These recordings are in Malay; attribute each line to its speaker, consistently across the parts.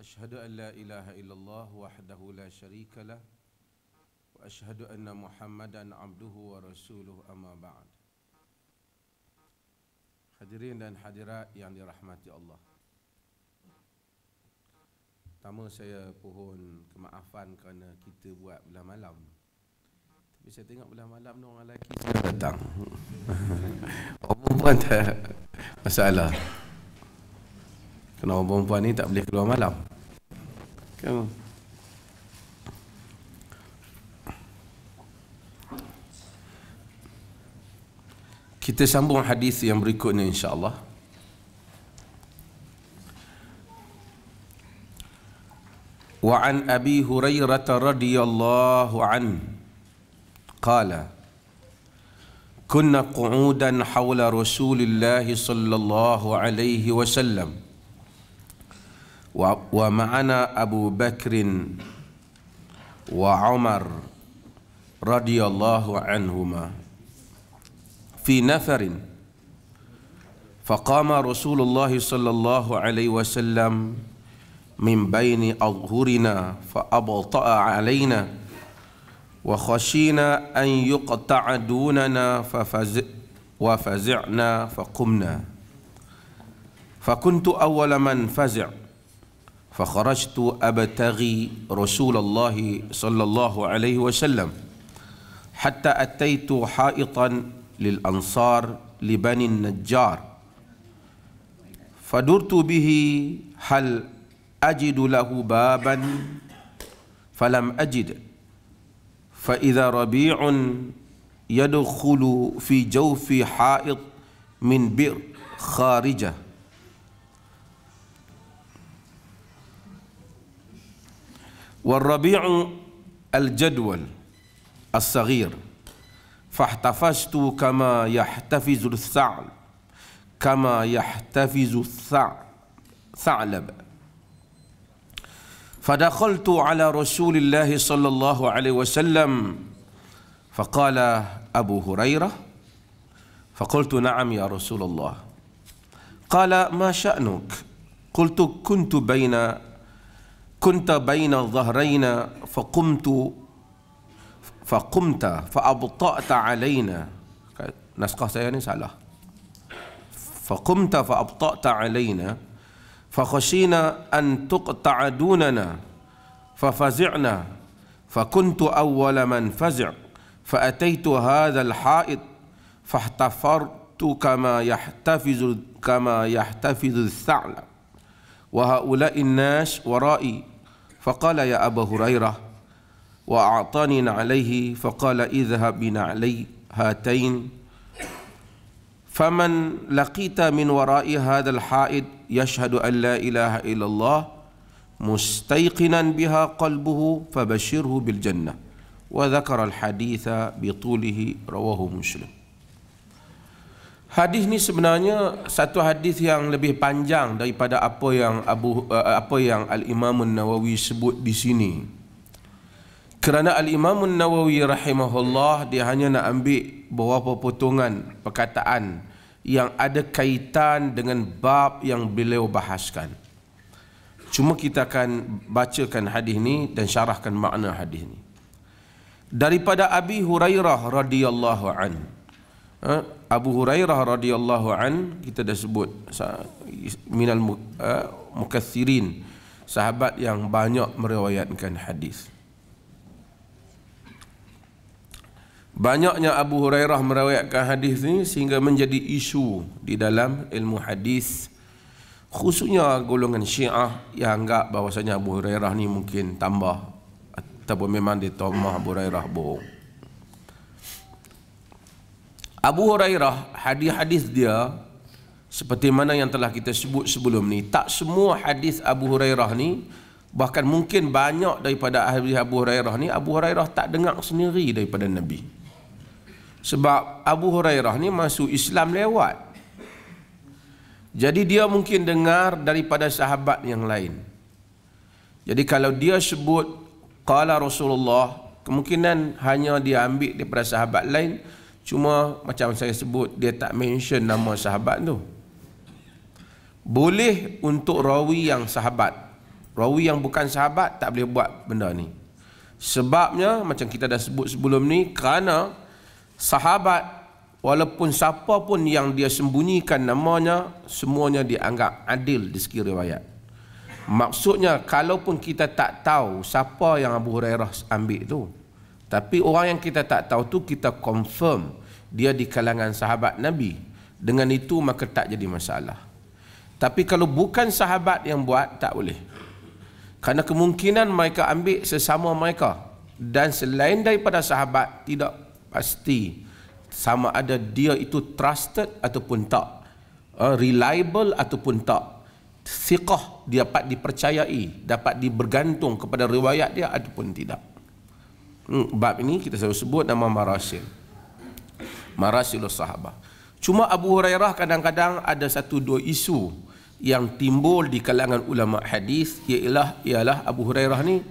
Speaker 1: أشهد أن لا إله إلا الله وحده لا شريك له وأشهد أن محمدا عبده ورسوله أما بعد حضرين dan hadirat yang dirahmati Allah Pertama saya pohon kemaafan kerana kita buat bulan malam Tapi saya tengok bulan malam ni orang lelaki datang Orang perempuan tak masalah Kenapa perempuan ni tak boleh keluar malam Kenapa Kita sambung hadis yang berikutnya insya-Allah. Wa an Abi Hurairah radhiyallahu an qala Kunna qu'udan hawla Rasulillah sallallahu alaihi wasallam ومعنا أبو بكر وعمر رضي الله عنهما في نفر فقام رسول الله صلى الله عليه وسلم من بين أظهرنا فأبطأ علينا وخشينا أن يقطع دوننا ففز وفزعنا فقمنا فكنت أول من فزع فخرجت أبتغي رسول الله صلى الله عليه وسلم حتى أتيت حائطا للأنصار لبني النجار فدرت به هل أجد له بابا فلم أجد فإذا ربيع يدخل في جوف حائط من بئر خارجه والربيع الجدول الصغير فاحتفظت كما يحتفظ الثعل كما يحتفظ الثعلب فدخلت على رسول الله صلى الله عليه وسلم فقال أبو هريرة فقلت نعم يا رسول الله قال ما شأنك قلت كنت بين كنت بين الظهرين فقمت فقمت فأبطأت علينا نسقى saya ini فقمت فأبطأت علينا فخشينا أن تقطع دوننا ففزعنا فكنت أول من فزع فأتيت هذا الحائط فاحتفرت كما يحتفظ كما يحتفظ الثعلب وهؤلاء الناس ورائي فقال يا أبا هريرة وأعطاني نعليه فقال اذهب بنعلي هاتين فمن لقيت من وراء هذا الحائد يشهد أن لا إله إلا الله مستيقنا بها قلبه فبشره بالجنة وذكر الحديث بطوله رواه مسلم Hadis ni sebenarnya satu hadis yang lebih panjang daripada apa yang Abu eh, apa yang Al-Imam nawawi sebut di sini. Kerana Al-Imam nawawi rahimahullah dia hanya nak ambil beberapa potongan perkataan yang ada kaitan dengan bab yang beliau bahaskan. Cuma kita akan bacakan hadis ni dan syarahkan makna hadis ni. Daripada Abi Hurairah radhiyallahu anhu. Eh, Abu Hurairah radhiyallahu an kita dah sebut minal uh, mukathirin sahabat yang banyak meriwayatkan hadis. Banyaknya Abu Hurairah meriwayatkan hadis ini sehingga menjadi isu di dalam ilmu hadis khususnya golongan Syiah yang anggap bahawasanya Abu Hurairah ni mungkin tambah ataupun memang ditambah Abu Hurairah bohong. Abu Hurairah hadis-hadis dia seperti mana yang telah kita sebut sebelum ni tak semua hadis Abu Hurairah ni bahkan mungkin banyak daripada ahli Abu Hurairah ni Abu Hurairah tak dengar sendiri daripada Nabi sebab Abu Hurairah ni masuk Islam lewat jadi dia mungkin dengar daripada sahabat yang lain jadi kalau dia sebut qala Rasulullah kemungkinan hanya dia ambil daripada sahabat lain Cuma macam saya sebut dia tak mention nama sahabat tu. Boleh untuk rawi yang sahabat. Rawi yang bukan sahabat tak boleh buat benda ni. Sebabnya macam kita dah sebut sebelum ni kerana sahabat walaupun siapa pun yang dia sembunyikan namanya semuanya dianggap adil di segi riwayat. Maksudnya kalaupun kita tak tahu siapa yang Abu Hurairah ambil tu tapi orang yang kita tak tahu tu kita confirm dia di kalangan sahabat Nabi. Dengan itu maka tak jadi masalah. Tapi kalau bukan sahabat yang buat tak boleh. Karena kemungkinan mereka ambil sesama mereka dan selain daripada sahabat tidak pasti sama ada dia itu trusted ataupun tak. Uh, reliable ataupun tak. Siqah dia dapat dipercayai, dapat dibergantung kepada riwayat dia ataupun tidak bab ini kita selalu sebut nama marasil marasilus sahabah cuma Abu Hurairah kadang-kadang ada satu dua isu yang timbul di kalangan ulama hadis ialah ialah Abu Hurairah ni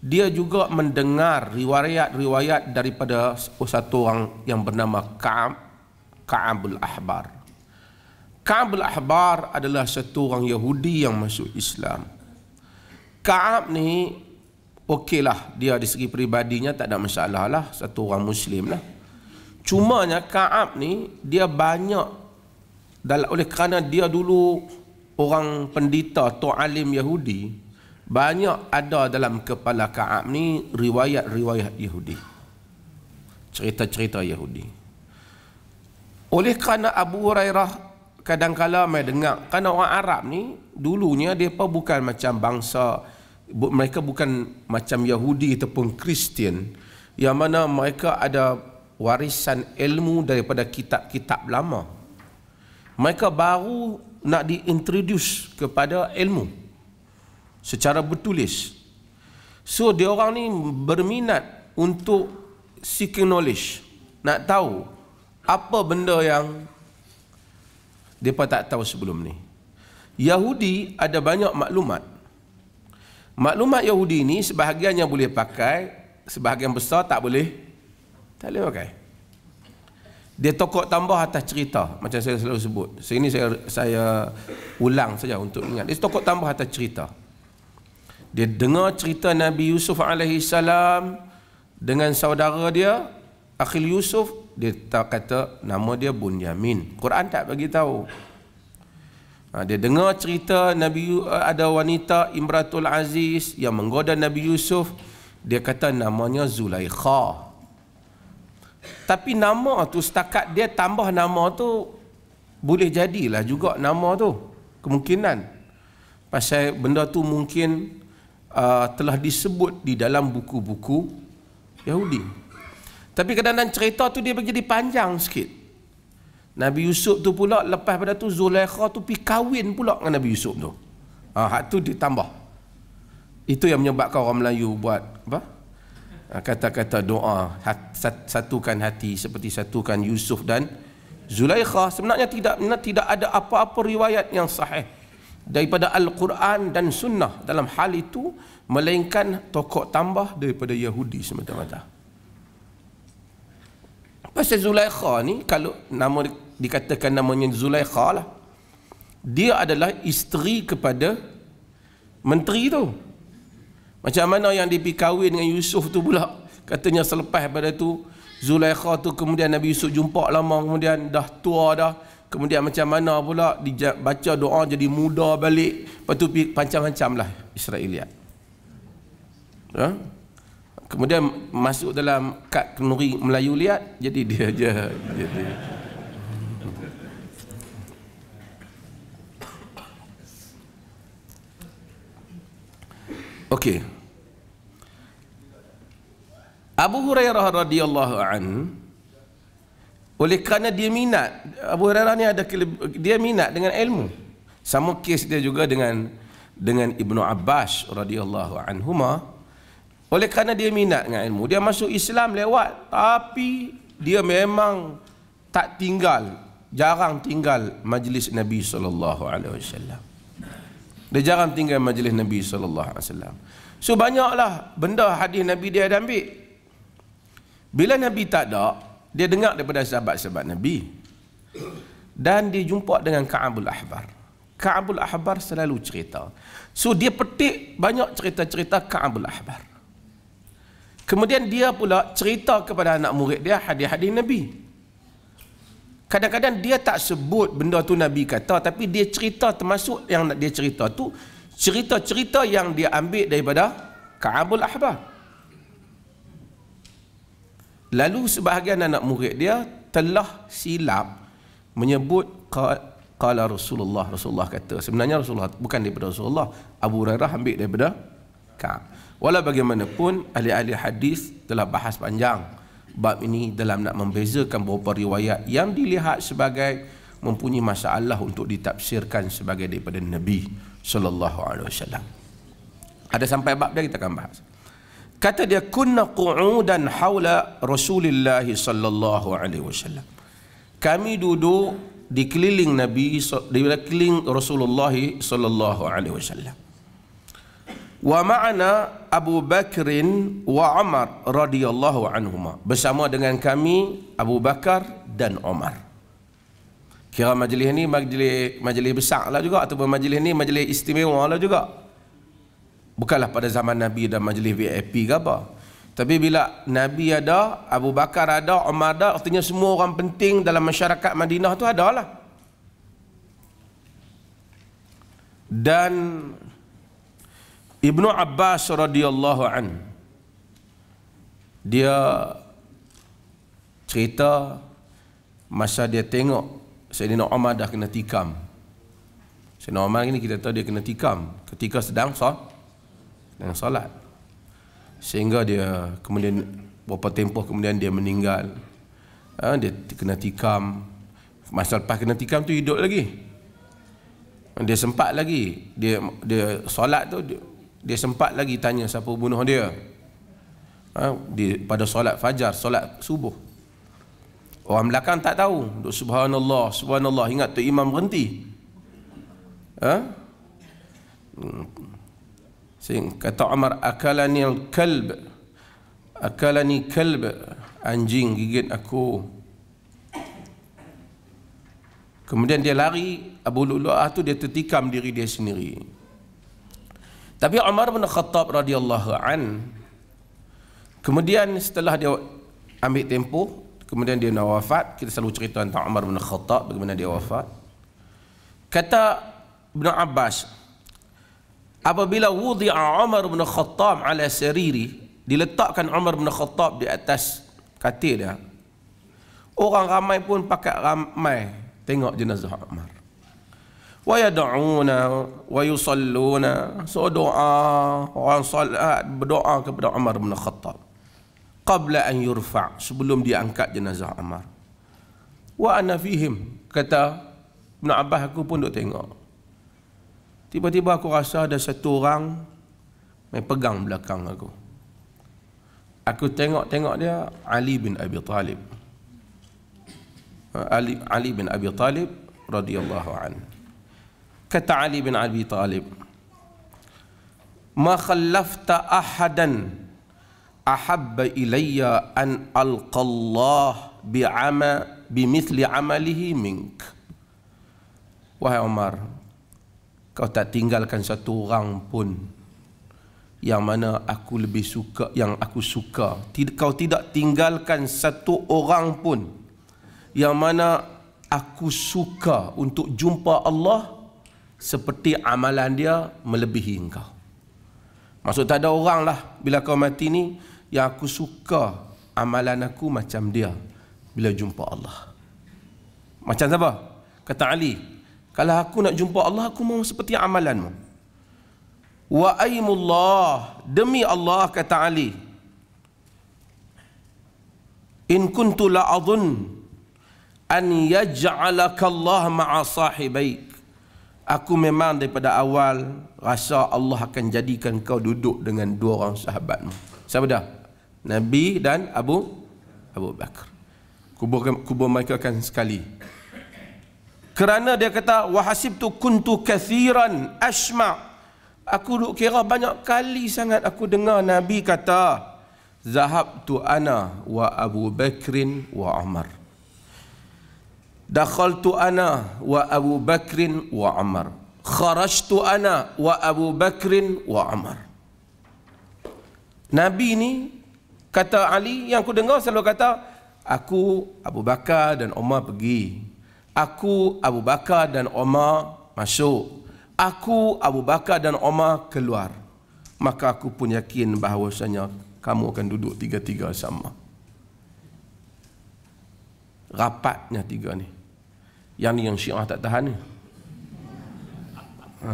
Speaker 1: dia juga mendengar riwayat-riwayat daripada satu orang yang bernama Ka'ab Ka'abul Ahbar Ka'abul Ahbar adalah satu orang Yahudi yang masuk Islam Ka'ab ni Okey lah dia di segi peribadinya tak ada masalah lah satu orang muslim lah cumanya Kaab ni dia banyak dalam oleh kerana dia dulu orang pendeta atau alim Yahudi banyak ada dalam kepala Kaab ni riwayat-riwayat Yahudi cerita-cerita Yahudi oleh kerana Abu Hurairah kadang-kala mai dengar kerana orang Arab ni dulunya depa bukan macam bangsa mereka bukan macam Yahudi ataupun Kristian yang mana mereka ada warisan ilmu daripada kitab-kitab lama. Mereka baru nak diintroduce kepada ilmu secara bertulis. So dia orang ni berminat untuk seeking knowledge. Nak tahu apa benda yang depa tak tahu sebelum ni. Yahudi ada banyak maklumat. Maklumat Yahudi ini sebahagian yang boleh pakai, sebahagian besar tak boleh. Tak boleh pakai. Dia tokok tambah atas cerita macam saya selalu sebut. Sini saya saya ulang saja untuk ingat. Dia tokok tambah atas cerita. Dia dengar cerita Nabi Yusuf alaihi salam dengan saudara dia Akhil Yusuf dia tak kata nama dia Bunyamin. Quran tak bagi tahu. Ha, dia dengar cerita Nabi eh, ada wanita Imratul Aziz yang menggoda Nabi Yusuf. Dia kata namanya Zulaikha. Tapi nama tu setakat dia tambah nama tu boleh jadilah juga nama tu. Kemungkinan. Pasal benda tu mungkin uh, telah disebut di dalam buku-buku Yahudi. Tapi kadang-kadang cerita tu dia menjadi panjang sikit. Nabi Yusuf tu pula lepas pada tu Zulaikha tu pergi kahwin pula dengan Nabi Yusuf tu. Ha, hak tu ditambah. Itu yang menyebabkan orang Melayu buat apa? Ha, kata-kata doa satukan hati seperti satukan Yusuf dan Zulaikha sebenarnya tidak tidak ada apa-apa riwayat yang sahih daripada Al-Quran dan Sunnah dalam hal itu melainkan tokoh tambah daripada Yahudi semata-mata. Pasal Zulaikha ni kalau nama dikatakan namanya Zulaikha lah. Dia adalah isteri kepada menteri tu. Macam mana yang dia pergi kahwin dengan Yusuf tu pula. Katanya selepas pada tu Zulaikha tu kemudian Nabi Yusuf jumpa lama kemudian dah tua dah. Kemudian macam mana pula dia baca doa jadi muda balik. Lepas tu pancam-pancam lah Israeliat. Ha? kemudian masuk dalam kad kenuri Melayu liat jadi dia je jadi Okey. Abu Hurairah radhiyallahu an oleh kerana dia minat Abu Hurairah ni ada dia minat dengan ilmu. Sama kes dia juga dengan dengan Ibnu Abbas radhiyallahu anhuma. Oleh kerana dia minat dengan ilmu Dia masuk Islam lewat Tapi dia memang tak tinggal Jarang tinggal majlis Nabi SAW Dia jarang tinggal majlis Nabi SAW So banyaklah benda hadis Nabi dia ada ambil Bila Nabi tak ada Dia dengar daripada sahabat-sahabat Nabi Dan dia jumpa dengan Ka'abul Ahbar Ka'abul Ahbar selalu cerita So dia petik banyak cerita-cerita Ka'abul Ahbar Kemudian dia pula cerita kepada anak murid dia hadis-hadis Nabi. Kadang-kadang dia tak sebut benda tu Nabi kata tapi dia cerita termasuk yang dia cerita tu cerita-cerita yang dia ambil daripada Ka'abul Ahbar. Lalu sebahagian anak murid dia telah silap menyebut kala Rasulullah Rasulullah kata sebenarnya Rasulullah bukan daripada Rasulullah Abu Hurairah ambil daripada Ka'ab. Walau bagaimanapun ahli-ahli hadis telah bahas panjang bab ini dalam nak membezakan beberapa riwayat yang dilihat sebagai mempunyai masalah untuk ditafsirkan sebagai daripada Nabi sallallahu alaihi wasallam. Ada sampai bab dia kita akan bahas. Kata dia kunna qu'udan haula Rasulillah sallallahu alaihi wasallam. Kami duduk dikeliling Nabi dikeliling Rasulullah sallallahu alaihi wasallam wa ma'ana Abu Bakrin wa Umar radhiyallahu anhuma bersama dengan kami Abu Bakar dan Umar kira majlis ni majlis majlis besar lah juga ataupun majlis ni majlis istimewa lah juga bukanlah pada zaman Nabi dan majlis VIP ke apa tapi bila Nabi ada, Abu Bakar ada, Umar ada, artinya semua orang penting dalam masyarakat Madinah tu adalah. Dan Ibnu Abbas radhiyallahu an dia cerita masa dia tengok Sayyidina Umar dah kena tikam. Sayyidina Umar ini kita tahu dia kena tikam ketika sedang sah sedang solat. Sehingga dia kemudian beberapa tempoh kemudian dia meninggal. Ha, dia kena tikam. Masa lepas kena tikam tu hidup lagi. Dia sempat lagi. Dia dia solat tu dia, dia sempat lagi tanya siapa bunuh dia ha, di, pada solat fajar, solat subuh orang belakang tak tahu duduk subhanallah, subhanallah ingat tu imam berhenti ha? Sing, kata Umar akalani kalb akalani kalb anjing gigit aku kemudian dia lari Abu Lu'lu'ah tu dia tertikam diri dia sendiri tapi Umar bin Khattab radhiyallahu an kemudian setelah dia ambil tempoh, kemudian dia nak wafat, kita selalu cerita tentang Umar bin Khattab bagaimana dia wafat. Kata Ibn Abbas, apabila wudi'a Umar bin Khattab ala sariri, diletakkan Umar bin Khattab di atas katil dia. Orang ramai pun pakat ramai tengok jenazah Umar wa yad'una wa yusalluna so doa orang salat ah, berdoa kepada Umar bin Khattab qabla an yurfa sebelum diangkat jenazah Umar wa ana fihim kata Ibn Abbas aku pun duk tengok tiba-tiba aku rasa ada satu orang main pegang belakang aku aku tengok-tengok dia Ali bin Abi Talib ah, Ali, Ali bin Abi Talib radhiyallahu anhu kata Ali bin Abi Talib ma khallafta ahadan ahabba ilayya an alqa Allah bi ama amalihi mink wahai Omar, kau tak tinggalkan satu orang pun yang mana aku lebih suka yang aku suka kau tidak tinggalkan satu orang pun yang mana aku suka untuk jumpa Allah seperti amalan dia melebihi engkau. Maksud tak ada orang lah bila kau mati ni yang aku suka amalan aku macam dia bila jumpa Allah. Macam siapa? Kata Ali, kalau aku nak jumpa Allah aku mahu seperti amalanmu. Wa aimullah demi Allah kata Ali. In kuntu la adhun an yaj'alaka Allah ma'a Aku memang daripada awal rasa Allah akan jadikan kau duduk dengan dua orang sahabatmu. Siapa dah? Nabi dan Abu Abu Bakar. Kubur kubur mereka kan sekali. Kerana dia kata wahasib tu kuntu kathiran asma. Aku duk kira banyak kali sangat aku dengar Nabi kata zahab tu ana wa Abu Bakrin wa Umar. Dakhaltu ana wa Abu Bakrin wa Umar. Kharajtu ana wa Abu Bakrin wa Umar. Nabi ni kata Ali yang aku dengar selalu kata aku Abu Bakar dan Umar pergi. Aku Abu Bakar dan Umar masuk. Aku Abu Bakar dan Umar keluar. Maka aku pun yakin bahawasanya kamu akan duduk tiga-tiga sama. Rapatnya tiga ni. Yang ni yang syiah tak tahan ni. Ha?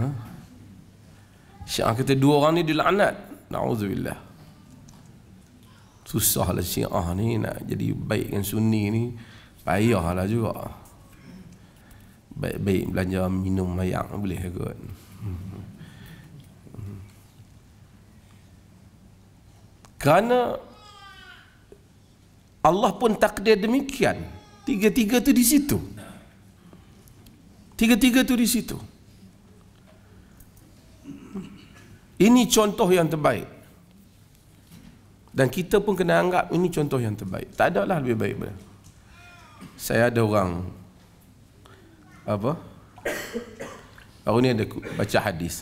Speaker 1: Syiah kata dua orang ni dilaknat. Na'udzubillah. Susahlah syiah ni nak jadi baik dengan sunni ni. Payahlah juga. Baik-baik belanja minum mayak boleh kot. Kerana Allah pun takdir demikian. Tiga-tiga tu di situ. Tiga-tiga tu di situ. Ini contoh yang terbaik. Dan kita pun kena anggap ini contoh yang terbaik. Tak ada lah lebih baik. Saya ada orang apa? Baru ni ada baca hadis.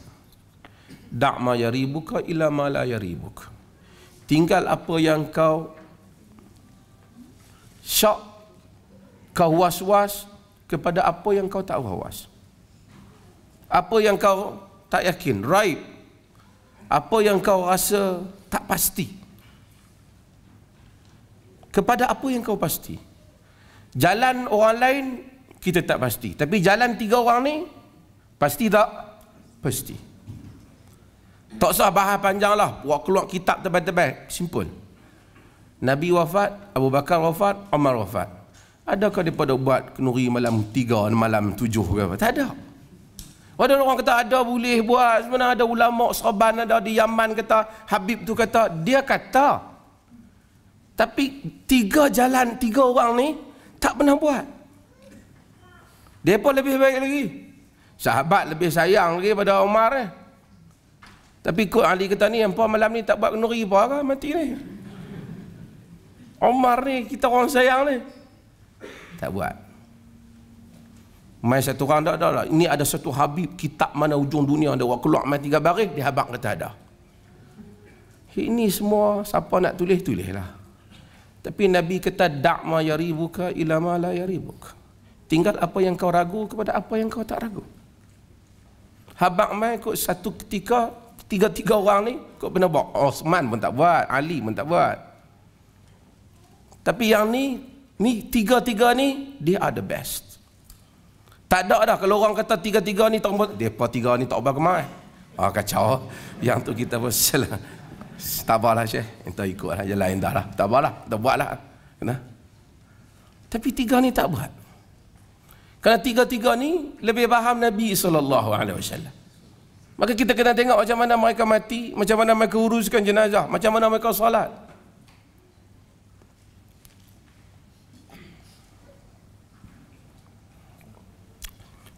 Speaker 1: Da' ma yaribuka ila ma la yaribuka. Tinggal apa yang kau syak kau was-was kepada apa yang kau tak was. Apa yang kau tak yakin, raib. Apa yang kau rasa tak pasti. Kepada apa yang kau pasti? Jalan orang lain kita tak pasti, tapi jalan tiga orang ni pasti tak pasti. Tak usah bahas panjang lah Buat keluar kitab tebal-tebal Simple Nabi wafat Abu Bakar wafat Omar wafat Adakah dia pada buat kenuri malam tiga dan malam tujuh ke apa? Tak ada. Ada orang kata ada boleh buat. Sebenarnya ada ulama' Saban ada di Yaman kata. Habib tu kata. Dia kata. Tapi tiga jalan tiga orang ni tak pernah buat. Dia pun lebih baik lagi. Sahabat lebih sayang lagi pada Umar eh. Tapi kot Ali kata ni, apa malam ni tak buat kenuri apa mati ni. Omar ni, kita orang sayang ni tak buat Main satu orang tak ada lah ini ada satu habib kitab mana ujung dunia ada waktu keluar mai tiga baris dia habak kata ada ini semua siapa nak tulis tulis lah tapi Nabi kata da'ma yaribuka ila ma la yaribuka tinggal apa yang kau ragu kepada apa yang kau tak ragu habak main kot satu ketika tiga-tiga orang ni kau pernah buat Osman pun tak buat Ali pun tak buat tapi yang ni Ni tiga-tiga ni dia are the best. Tak ada dah kalau orang kata tiga-tiga ni tak apa, depa tiga ni tak buat kemai. Ah kacau. Yang tu kita pun salah. Tak apalah Syekh. Kita ikutlah je lain dah lah. Tak apalah, kita buatlah. Kena. Tapi tiga ni tak buat. Kerana tiga-tiga ni lebih faham Nabi sallallahu alaihi wasallam. Maka kita kena tengok macam mana mereka mati, macam mana mereka uruskan jenazah, macam mana mereka salat.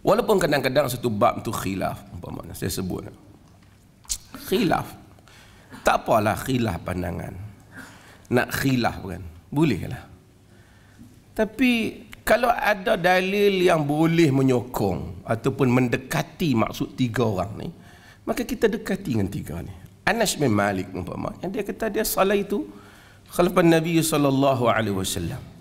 Speaker 1: Walaupun kadang-kadang satu bab tu khilaf umpamanya saya sebut. Khilaf. Tak apalah khilaf pandangan. Nak khilaf kan. Boleh lah. Tapi kalau ada dalil yang boleh menyokong ataupun mendekati maksud tiga orang ni, maka kita dekati dengan tiga ni. Anas bin Malik umpamanya dia kata dia salah itu khalafan Nabi sallallahu alaihi wasallam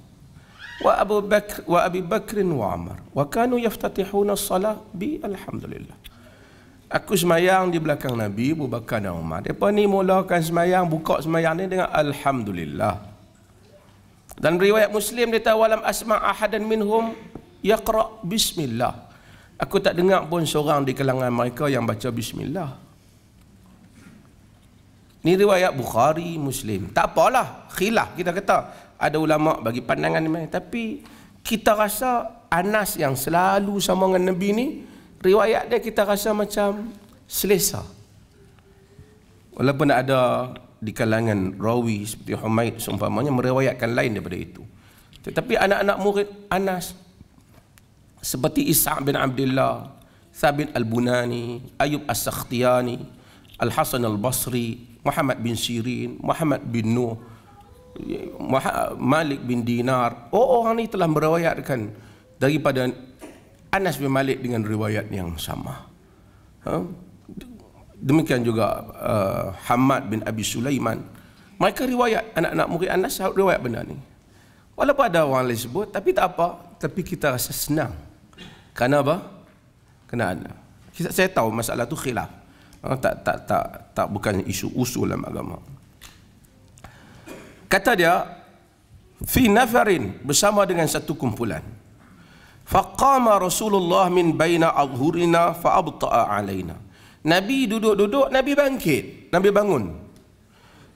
Speaker 1: wa Abu Bakr wa Abi Bakr wa Umar wa kanu yaftatihuna salat bi alhamdulillah aku semayang di belakang Nabi Abu Bakar dan Umar depa ni mulakan semayang buka semayang ni dengan alhamdulillah dan riwayat Muslim dia tahu walam asma' ahadan minhum yaqra bismillah aku tak dengar pun seorang di kalangan mereka yang baca bismillah ni riwayat Bukhari Muslim tak apalah khilaf kita kata ada ulama bagi pandangan ni tapi kita rasa Anas yang selalu sama dengan Nabi ni riwayat dia kita rasa macam selesa walaupun ada di kalangan rawi seperti Humaid seumpamanya meriwayatkan lain daripada itu tetapi anak-anak murid Anas seperti Isa' bin Abdullah Sabit Al-Bunani Ayub As-Sakhtiani Al-Hasan Al-Basri Muhammad bin Sirin Muhammad bin Nuh Malik bin Dinar oh, orang ini telah merawayatkan daripada Anas bin Malik dengan riwayat yang sama huh? Ha? demikian juga uh, Hamad bin Abi Sulaiman mereka riwayat anak-anak murid Anas riwayat benda ni walaupun ada orang lain sebut tapi tak apa tapi kita rasa senang kerana apa? Kena anak saya tahu masalah tu khilaf uh, ha, tak, tak, tak, tak, tak bukan isu usul dalam agama kata dia fi nafarin bersama dengan satu kumpulan faqama rasulullah min baina adhurina fa abta'a alaina nabi duduk-duduk nabi bangkit nabi bangun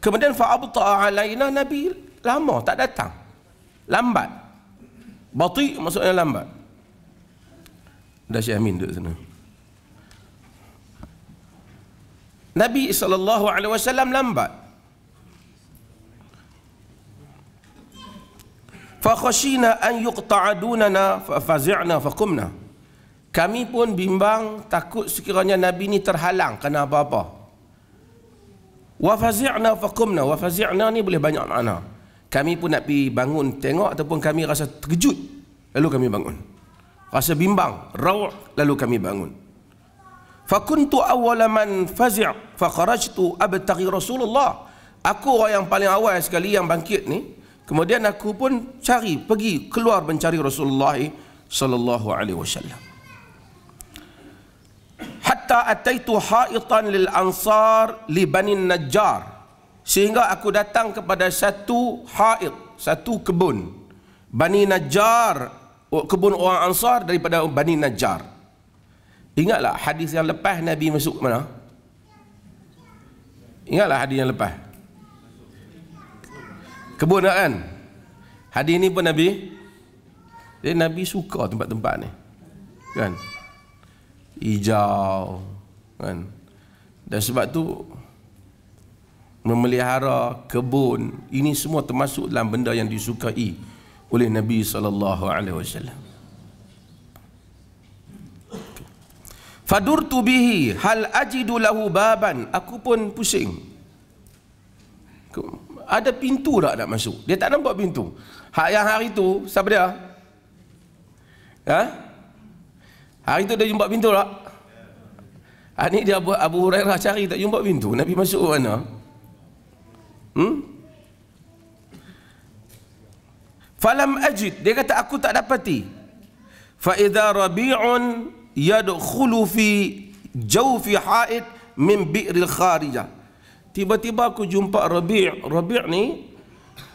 Speaker 1: kemudian fa abta'a alaina nabi lama tak datang lambat bati maksudnya lambat dah Syekh Amin duduk sana Nabi sallallahu alaihi wasallam lambat fakhashina an na fafazi'na faqumna kami pun bimbang takut sekiranya nabi ni terhalang kena apa-apa wa fazi'na faqumna wa fazi'na ni boleh banyak makna kami pun nak pi bangun tengok ataupun kami rasa terkejut lalu kami bangun rasa bimbang rauh lalu kami bangun fakuntu awwala man fazi' fa kharajtu abtaghi rasulullah aku orang yang paling awal sekali yang bangkit ni Kemudian aku pun cari pergi keluar mencari Rasulullah sallallahu alaihi wasallam. Hatta ataitu haitan lil ansar li bani Najjar. Sehingga aku datang kepada satu haid, satu kebun. Bani Najjar, oh, kebun orang Ansar daripada Bani Najjar. Ingatlah hadis yang lepas Nabi masuk mana? Ingatlah hadis yang lepas kebun nak kan hadis ni pun Nabi dia eh, Nabi suka tempat-tempat ni kan hijau kan dan sebab tu memelihara kebun ini semua termasuk dalam benda yang disukai oleh Nabi sallallahu alaihi wasallam Fadurtu bihi hal ajidu lahu baban aku pun pusing ada pintu tak nak masuk dia tak nampak pintu Hari yang hari tu siapa dia ha hari tu dia jumpa pintu tak Hari ni dia Abu, Abu Hurairah cari tak jumpa pintu Nabi masuk ke mana hmm falam ajid dia kata aku tak dapati fa idza rabi'un yadkhulu fi jawfi ha'id min bi'ril kharijah Tiba-tiba aku jumpa Rabi' Rabi' ni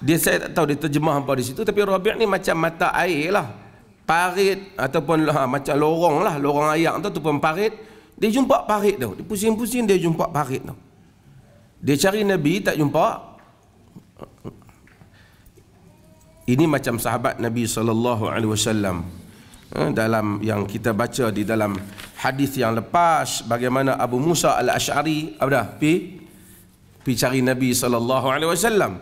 Speaker 1: dia saya tak tahu dia terjemah apa di situ tapi Rabi' ni macam mata air lah parit ataupun ha, macam lorong lah lorong ayak tu tu pun parit dia jumpa parit tu dia pusing-pusing dia jumpa parit tu dia cari Nabi tak jumpa ini macam sahabat Nabi saw alaihi ha, dalam yang kita baca di dalam hadis yang lepas bagaimana Abu Musa al-Ash'ari apa dah pi pi cari Nabi sallallahu alaihi wasallam.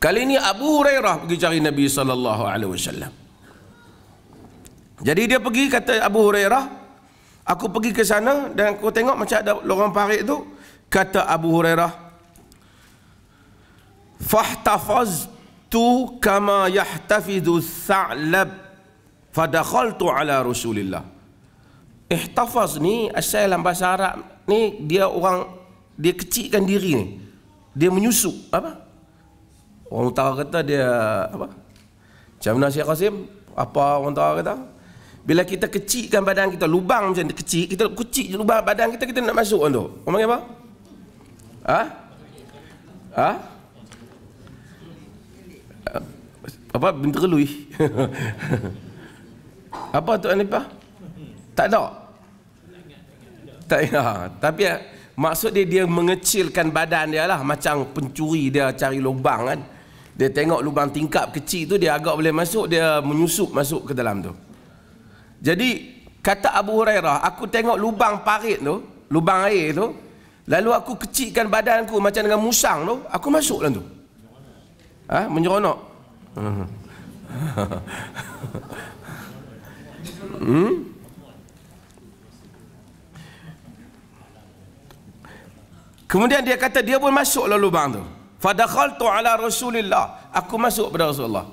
Speaker 1: Kali ini Abu Hurairah pergi cari Nabi sallallahu alaihi wasallam. Jadi dia pergi kata Abu Hurairah, aku pergi ke sana dan aku tengok macam ada lorong parit tu, kata Abu Hurairah, "Fahtafaz tu kama yahtafidu tsa'lab fadakhaltu ala Rasulillah." Ihtafaz ni asal dalam bahasa Arab ni dia orang dia kecilkan diri ni dia menyusup apa orang utara kata dia apa macam mana Syekh Qasim apa orang utara kata bila kita kecilkan badan kita lubang macam dia kecil kita kecil je lubang badan kita kita nak masuk tu orang panggil apa ha ha apa bintang apa tu Anipah tak ada tak ya. Tapi eh, maksud dia dia mengecilkan badan dia lah macam pencuri dia cari lubang kan. Dia tengok lubang tingkap kecil tu dia agak boleh masuk dia menyusup masuk ke dalam tu. Jadi kata Abu Hurairah aku tengok lubang parit tu, lubang air tu lalu aku kecilkan badanku macam dengan musang tu aku masuk dalam tu. Ha? menyeronok. hmm? Kemudian dia kata dia pun masuk lalu lubang tu. Fadakhaltu ala Rasulillah. Aku masuk pada Rasulullah.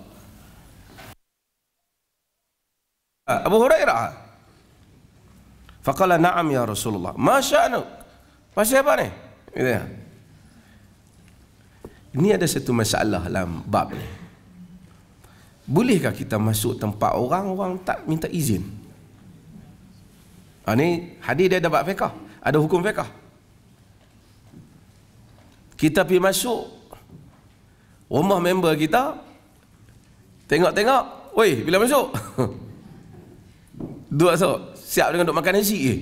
Speaker 1: Abu Hurairah. Faqala na'am ya Rasulullah. Masya'nu. Pasal apa ni? Gitu ya. Ini ada satu masalah dalam bab ni. Bolehkah kita masuk tempat orang-orang tak minta izin? Ha, ah, ini hadis dia dapat fiqah. Ada hukum fiqah. Kita pergi masuk rumah member kita. Tengok-tengok. Weh, bila masuk? Dua so, siap dengan duk makan nasi ke?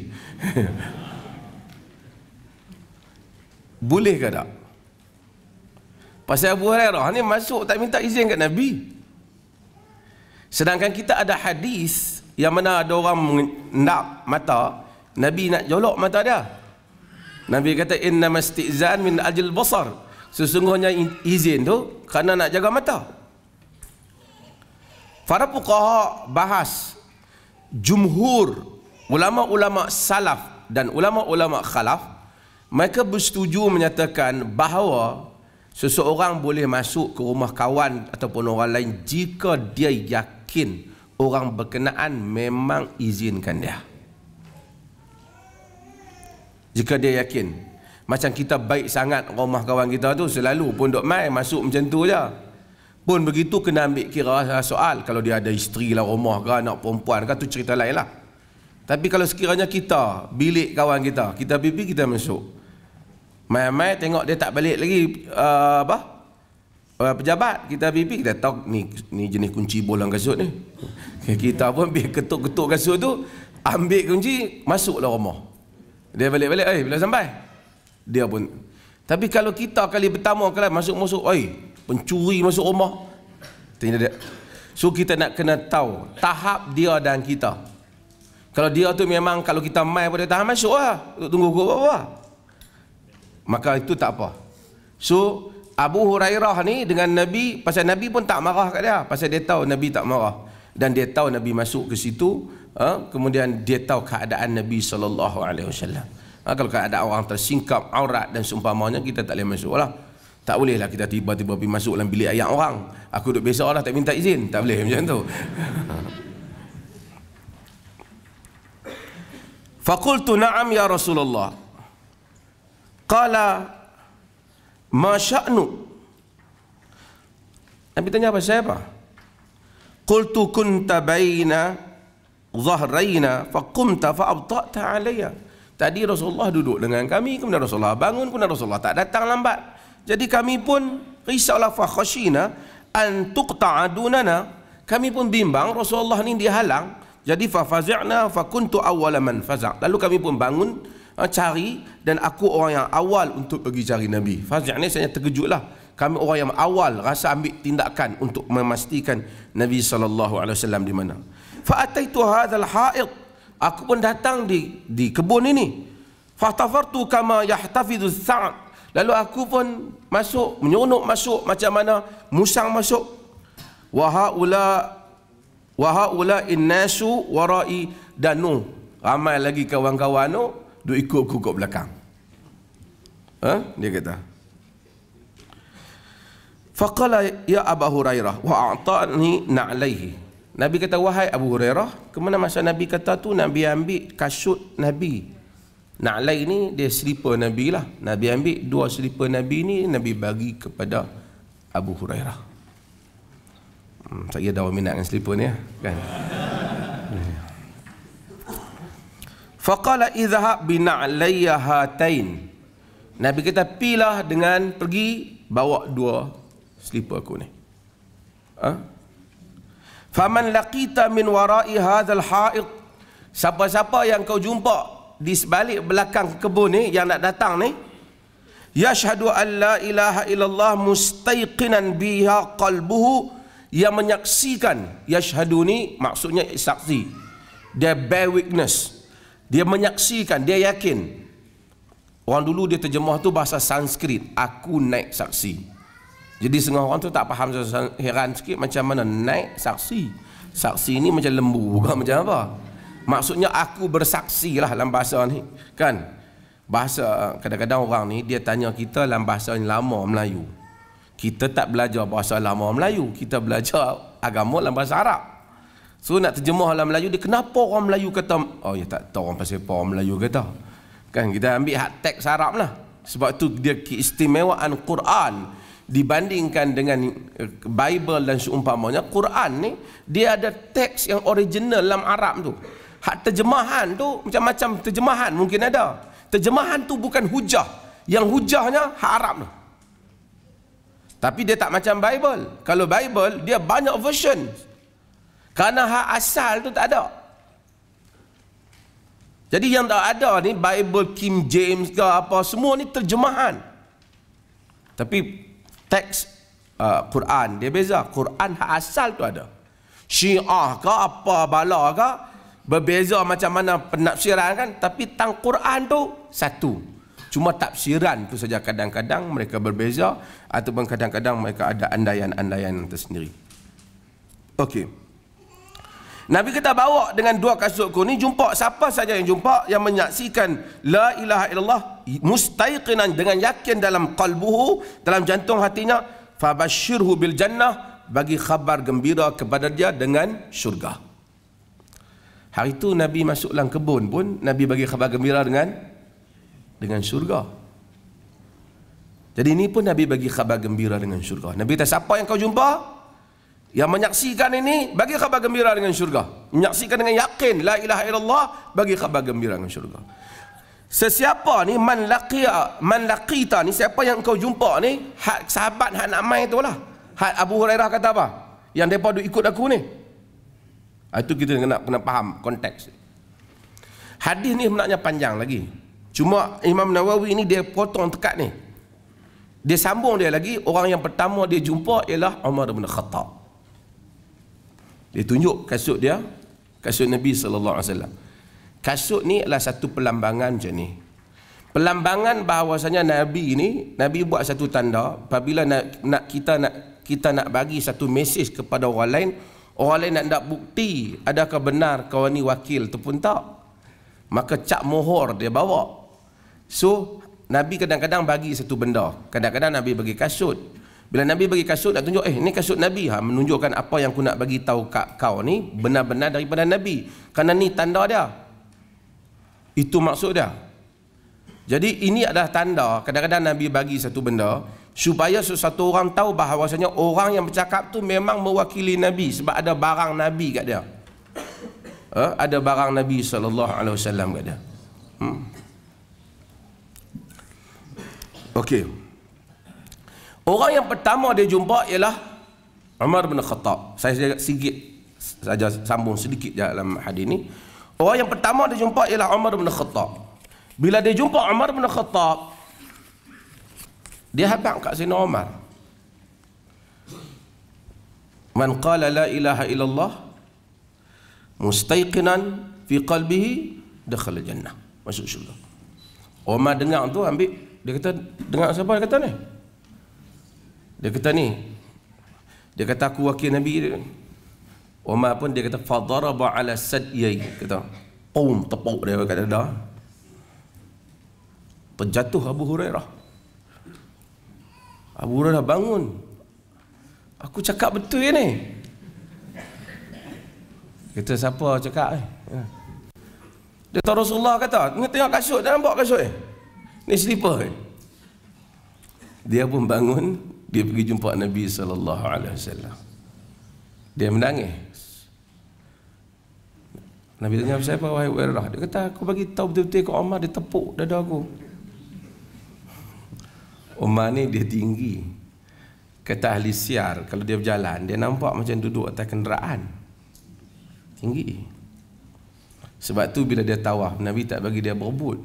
Speaker 1: Boleh ke tak? Pasal Abu Hurairah ni masuk tak minta izin kat Nabi. Sedangkan kita ada hadis yang mana ada orang nak mata, Nabi nak jolok mata dia. Nabi kata innamastizan min ajil basar. Sesungguhnya izin tu kerana nak jaga mata. Para fuqaha bahas jumhur ulama-ulama salaf dan ulama-ulama khalaf mereka bersetuju menyatakan bahawa seseorang boleh masuk ke rumah kawan ataupun orang lain jika dia yakin orang berkenaan memang izinkan dia jika dia yakin macam kita baik sangat rumah kawan kita tu selalu pun duk mai masuk macam tu je pun begitu kena ambil kira soal kalau dia ada isteri lah rumah ke anak perempuan ke tu cerita lain lah tapi kalau sekiranya kita bilik kawan kita kita pipi kita masuk mai-mai tengok dia tak balik lagi uh, apa Uh, pejabat kita pipi kita tahu ni ni jenis kunci bolang kasut ni kita pun biar ketuk-ketuk kasut tu ambil kunci masuklah rumah dia balik-balik, eh bila sampai? Dia pun. Tapi kalau kita kali pertama kali masuk-masuk, eh pencuri masuk rumah. Tanya dia. So kita nak kena tahu tahap dia dan kita. Kalau dia tu memang kalau kita main pada tahap masuk lah. Tunggu kau apa-apa. Maka itu tak apa. So Abu Hurairah ni dengan Nabi, pasal Nabi pun tak marah kat dia. Pasal dia tahu Nabi tak marah. Dan dia tahu Nabi masuk ke situ, ha? kemudian dia tahu keadaan Nabi saw. alaihi ha, kalau keadaan orang tersingkap aurat dan seumpamanya kita tak boleh masuk lah. Tak boleh lah kita tiba-tiba pergi masuk dalam bilik ayam orang. Aku duduk biasa lah tak minta izin. Tak boleh macam tu. Fakultu na'am ya Rasulullah. Qala ma sya'nu Nabi tanya apa Siapa? apa? Qultu kunta baina zahraina faqumta faabta'ta alayya. Tadi Rasulullah duduk dengan kami, kemudian Rasulullah bangun, kemudian Rasulullah tak datang lambat. Jadi kami pun risaulah fakhashina an tuqta'adunana. Kami pun bimbang Rasulullah ini dihalang. Jadi fafazi'na fakuntu awwala man faza'. Lalu kami pun bangun ha, cari dan aku orang yang awal untuk pergi cari Nabi. Fazi' ni saya terkejutlah. Kami orang yang awal rasa ambil tindakan untuk memastikan Nabi sallallahu alaihi wasallam di mana fa'ataitu hadzal ha'id aku pun datang di di kebun ini fatafartu kama yahtafidu sa'd lalu aku pun masuk menyunuk masuk macam mana musang masuk wa haula wa haula innasu wara'i danu ramai lagi kawan-kawan tu duk ikut aku belakang ha dia kata faqala ya abu hurairah wa a'tani na'alaihi Nabi kata wahai Abu Hurairah, kemana masa Nabi kata tu Nabi ambil kasut Nabi. Na'lai ni dia selipar Nabi lah. Nabi ambil dua selipar Nabi ni Nabi bagi kepada Abu Hurairah. Hmm, saya dah minat dengan selipar ni eh, kan. Faqala idhhab bi na'layya hatain. Nabi kata pilah dengan pergi bawa dua selipar aku ni. Ha? Faman laqita min wara'i hadzal ha'iq. Siapa-siapa yang kau jumpa di sebalik belakang kebun ni yang nak datang ni yashhadu an ilaha illallah mustaiqinan biha qalbuhu yang menyaksikan yashhadu ni maksudnya saksi dia bear witness dia menyaksikan dia yakin orang dulu dia terjemah tu bahasa sanskrit aku naik saksi jadi setengah orang tu tak faham heran sikit macam mana naik saksi. Saksi ni macam lembu ke macam apa? Maksudnya aku bersaksi lah dalam bahasa ni. Kan? Bahasa kadang-kadang orang ni dia tanya kita dalam bahasa yang lama Melayu. Kita tak belajar bahasa lama Melayu. Kita belajar agama dalam bahasa Arab. So nak terjemah dalam Melayu dia kenapa orang Melayu kata oh ya tak tahu orang pasal apa orang Melayu kata. Kan kita ambil hak teks Arab lah. Sebab tu dia keistimewaan Quran. Quran dibandingkan dengan eh, Bible dan seumpamanya Quran ni dia ada teks yang original dalam Arab tu hak terjemahan tu macam-macam terjemahan mungkin ada terjemahan tu bukan hujah yang hujahnya hak Arab tu tapi dia tak macam Bible kalau Bible dia banyak version kerana hak asal tu tak ada jadi yang tak ada ni Bible King James ke apa semua ni terjemahan tapi teks uh, Quran dia beza Quran hak asal tu ada syiah ke apa bala ke berbeza macam mana penafsiran kan tapi tang Quran tu satu cuma tafsiran tu saja kadang-kadang mereka berbeza ataupun kadang-kadang mereka ada andaian-andaian tersendiri okey Nabi kata bawa dengan dua kasut kau ni jumpa siapa saja yang jumpa yang menyaksikan la ilaha illallah mustaiqinan dengan yakin dalam qalbuhu dalam jantung hatinya fabashshirhu bil jannah bagi khabar gembira kepada dia dengan syurga. Hari itu Nabi masuk dalam kebun pun Nabi bagi khabar gembira dengan dengan syurga. Jadi ini pun Nabi bagi khabar gembira dengan syurga. Nabi kata siapa yang kau jumpa? Yang menyaksikan ini bagi khabar gembira dengan syurga. Menyaksikan dengan yakin la ilaha illallah bagi khabar gembira dengan syurga. Sesiapa ni man laqiya man laqita ni siapa yang kau jumpa ni hak sahabat hak nak mai tu lah. Hak Abu Hurairah kata apa? Yang depa duk ikut aku ni. itu ah, kita kena kena faham konteks. Hadis ni sebenarnya panjang lagi. Cuma Imam Nawawi ni dia potong tekat ni. Dia sambung dia lagi orang yang pertama dia jumpa ialah Umar bin Khattab. Dia tunjuk kasut dia, kasut Nabi saw Kasut ni adalah satu pelambangan macam ni. Pelambangan bahawasanya Nabi ini, Nabi buat satu tanda apabila nak, nak kita nak kita nak bagi satu mesej kepada orang lain, orang lain nak nak bukti adakah benar kawan ni wakil ataupun tak. Maka cap mohor dia bawa. So Nabi kadang-kadang bagi satu benda, kadang-kadang Nabi bagi kasut, bila Nabi bagi kasut nak tunjuk eh ni kasut Nabi ha menunjukkan apa yang aku nak bagi tahu kat kau ni benar-benar daripada Nabi. Karena ni tanda dia. Itu maksud dia. Jadi ini adalah tanda kadang-kadang Nabi bagi satu benda supaya sesuatu orang tahu bahawasanya orang yang bercakap tu memang mewakili Nabi sebab ada barang Nabi kat dia. Eh, ada barang Nabi sallallahu alaihi wasallam kat dia. Hmm. Okey. Orang yang pertama dia jumpa ialah Umar bin Khattab. Saya sedikit sikit saja sambung sedikit dalam hadis ini. Orang yang pertama dia jumpa ialah Umar bin Khattab. Bila dia jumpa Umar bin Khattab, dia habaq kat sini Umar. Man qala la ilaha illallah mustaiqinan fi qalbihi dakhala jannah. Masuk syurga. Umar dengar tu ambil dia kata dengar siapa dia kata ni? Dia kata ni. Dia kata aku wakil Nabi dia. Umar pun dia kata ba ala sadyai kata. Pum tepuk dia kata dah. Terjatuh Abu Hurairah. Abu Hurairah bangun. Aku cakap betul ya, ni. Kata siapa cakap ni? Ya. Dia tahu Rasulullah kata, ni tengok kasut, jangan bawa kasut ni. Eh? Ni sleeper ni. Dia pun bangun, dia pergi jumpa Nabi sallallahu alaihi wasallam. Dia menangis. Nabi tanya, saya apa wahai Urairah?" Dia kata, "Aku bagi tahu betul-betul ke Umar dia tepuk dada aku." Umar ni dia tinggi. Kata ahli siar, kalau dia berjalan, dia nampak macam duduk atas kenderaan. Tinggi. Sebab tu bila dia tawaf, Nabi tak bagi dia berebut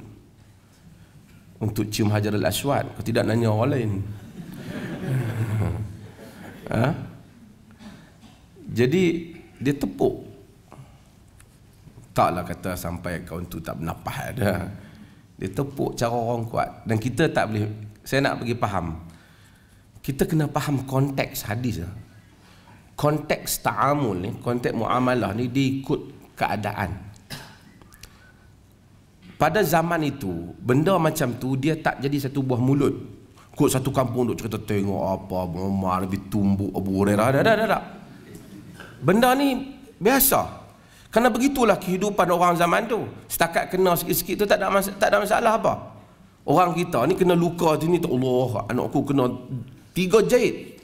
Speaker 1: untuk cium hajarul aswad Kau tidak nanya orang lain. Ha? ha? Jadi dia tepuk Taklah kata sampai kawan tu tak bernapas ada. Ha? Ya. Dia tepuk cara orang kuat Dan kita tak boleh Saya nak pergi faham Kita kena faham konteks hadis ha? Konteks ta'amul ni Konteks mu'amalah ni Dia ikut keadaan Pada zaman itu Benda macam tu dia tak jadi satu buah mulut kot satu kampung duk cerita tengok apa Muhammad Nabi tumbuk Abu Hurairah dah dah dah benda ni biasa kerana begitulah kehidupan orang zaman tu setakat kena sikit-sikit tu tak ada tak ada masalah apa orang kita ni kena luka sini tak Allah Anak aku kena tiga jahit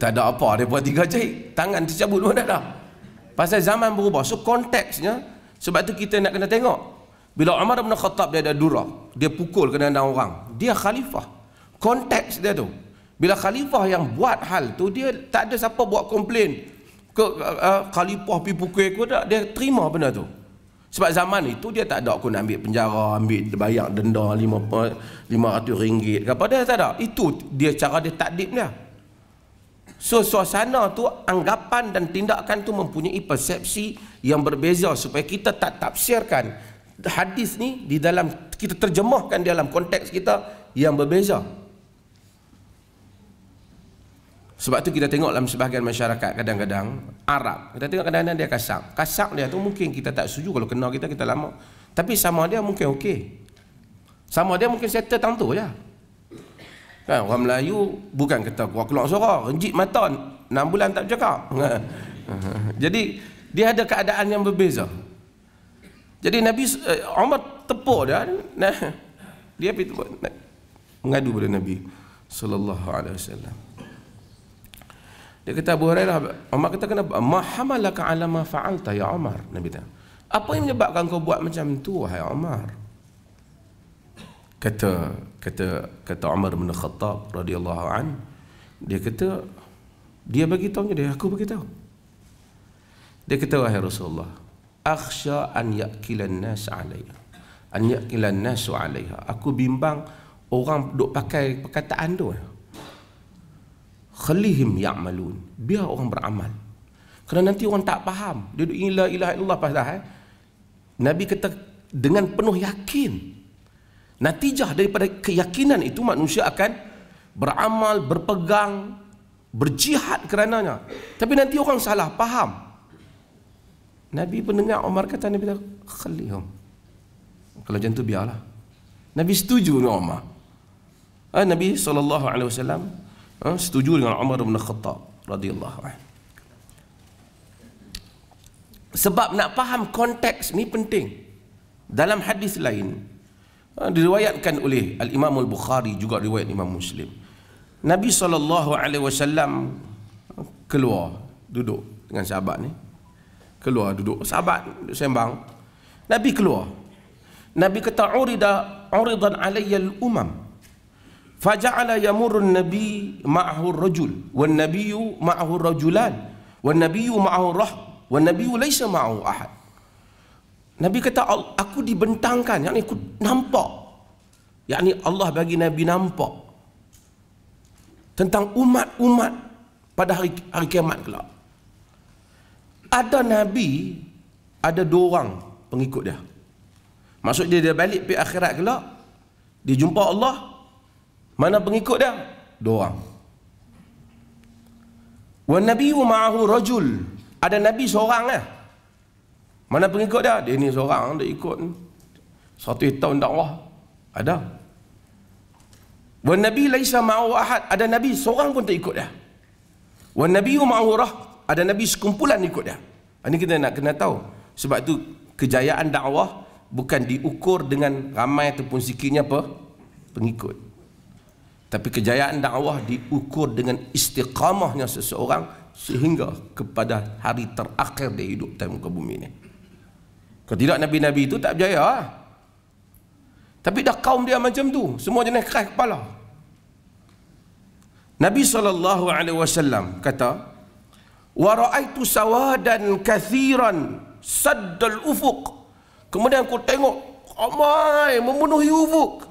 Speaker 1: tak ada apa dia buat tiga jahit tangan tercabut pun tak ada pasal zaman berubah so konteksnya sebab tu kita nak kena tengok bila Umar bin Khattab dia ada dura, dia pukul kena orang dia khalifah konteks dia tu bila khalifah yang buat hal tu dia tak ada siapa buat komplain ke uh, uh, khalifah pi pukul aku tak dia terima benda tu sebab zaman itu dia tak ada aku nak ambil penjara ambil bayar denda 500 uh, ringgit ke apa dia tak ada itu dia cara dia takdib dia so suasana tu anggapan dan tindakan tu mempunyai persepsi yang berbeza supaya kita tak tafsirkan hadis ni di dalam kita terjemahkan dalam konteks kita yang berbeza. Sebab tu kita tengok dalam sebahagian masyarakat kadang-kadang Arab. Kita tengok kadang-kadang dia kasar. Kasar dia tu mungkin kita tak setuju kalau kenal kita kita lama. Tapi sama dia mungkin okey. Sama dia mungkin settle tang tu aja. Kan orang Melayu bukan kata buat keluar suara, renjit mata 6 bulan tak bercakap. Jadi dia ada keadaan yang berbeza. Jadi Nabi uh, Umar tepuk dia. Nah, dia pergi mengadu pada Nabi sallallahu alaihi wasallam. Dia kata Abu Hurairah, Umar kata kenapa? Mahamalaka ala ma fa'alta ya Umar. Nabi kata, apa yang menyebabkan kau buat macam tu wahai Umar? Kata kata kata Umar bin Khattab radhiyallahu an dia kata dia bagi tahu dia aku bagi tahu. Dia kata wahai Rasulullah, akhsha an ya'kila nas 'alayha. An ya'kila an 'alayha. Aku bimbang orang duk pakai perkataan tu. Lah khalihim ya'malun biar orang beramal kerana nanti orang tak faham dia duduk la ilaha illallah pasal eh? Nabi kata dengan penuh yakin natijah daripada keyakinan itu manusia akan beramal, berpegang berjihad kerananya tapi nanti orang salah faham Nabi pendengar Omar kata Nabi khalihum kalau macam tu biarlah Nabi setuju dengan Umar eh, Nabi SAW ha? setuju dengan Umar bin Khattab radhiyallahu anhu sebab nak faham konteks ni penting dalam hadis lain ha? diriwayatkan oleh Al Imam Al Bukhari juga riwayat Imam Muslim Nabi sallallahu alaihi wasallam keluar duduk dengan sahabat ni keluar duduk sahabat sembang Nabi keluar Nabi kata urida uridan alayya al umam faja'ala yamurun nabi ma'ahu rajul wal nabiyyu ma'ahu rajulan wal nabiyyu ma'ahu rah wal nabiyyu laysa ma'ahu ahad Nabi kata aku dibentangkan yakni aku nampak yakni Allah bagi Nabi nampak tentang umat-umat pada hari, hari kiamat kelak ada Nabi ada dua orang pengikut dia maksud dia dia balik pergi akhirat kelak dia jumpa Allah mana pengikut dia? Dua orang. Wa nabiyyu ma'ahu rajul. Ada nabi seoranglah. Eh? Mana pengikut dia? Dia ni seorang dia ikut satu tahun dakwah. Ada. Wan nabi laisa ma'ahu ahad. Ada nabi seorang pun tak ikut dia. Wa nabiyyu ma'ahu rah. Ada nabi sekumpulan ikut dia. Ini kita nak kena tahu. Sebab tu kejayaan dakwah bukan diukur dengan ramai ataupun sikitnya apa? Pengikut. Tapi kejayaan dakwah diukur dengan istiqamahnya seseorang sehingga kepada hari terakhir dia hidup di muka bumi ini. Kalau tidak Nabi-Nabi itu tak berjaya. Tapi dah kaum dia macam tu. Semua jenis kerah kepala. Nabi SAW kata, وَرَأَيْتُ سَوَادًا كَثِيرًا سَدَّ الْأُفُقِ Kemudian aku tengok, ramai memenuhi ufuk.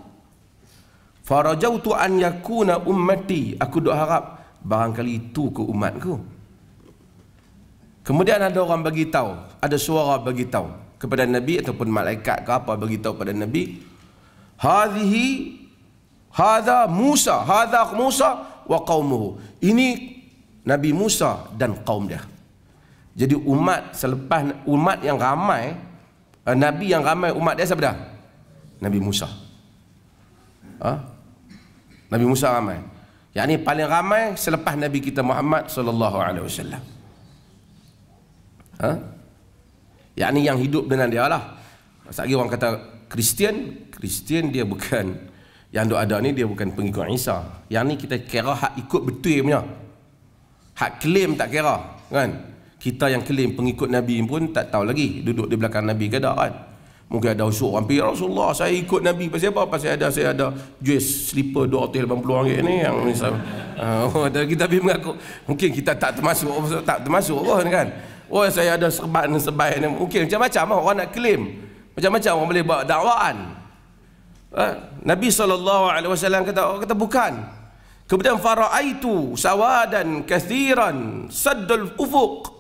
Speaker 1: Farajau tu an yakuna ummati. Aku duk harap barangkali itu ke umatku. Kemudian ada orang bagi tahu, ada suara bagi tahu kepada Nabi ataupun malaikat ke apa bagi tahu kepada Nabi. Hadhihi hadha Musa, hadha Musa wa qaumuhu. Ini Nabi Musa dan kaum dia. Jadi umat selepas umat yang ramai eh, Nabi yang ramai umat dia siapa dah? Nabi Musa. Ha? Nabi Musa ramai. Yang ini paling ramai selepas Nabi kita Muhammad sallallahu alaihi wasallam. Ha? Yang ini yang hidup dengan dia lah. Sekali orang kata Kristian, Kristian dia bukan yang duk ada ni dia bukan pengikut Isa. Yang ni kita kira hak ikut betul punya. Hak claim tak kira, kan? Kita yang claim pengikut Nabi pun tak tahu lagi duduk di belakang Nabi ke tak kan? Mungkin ada usuk orang pergi ya Rasulullah saya ikut Nabi pasal apa? Pasal ada saya ada jeans slipper 280 ringgit ni yang misal uh, ah, oh, kita pergi mengaku mungkin kita tak termasuk tak termasuk Oh ni kan. Oh saya ada serban sebaik ni mungkin macam-macam lah orang nak claim. Macam-macam orang boleh buat dakwaan. Uh, Nabi sallallahu alaihi wasallam kata oh, kata bukan. Kemudian faraaitu sawadan kathiran saddul ufuq.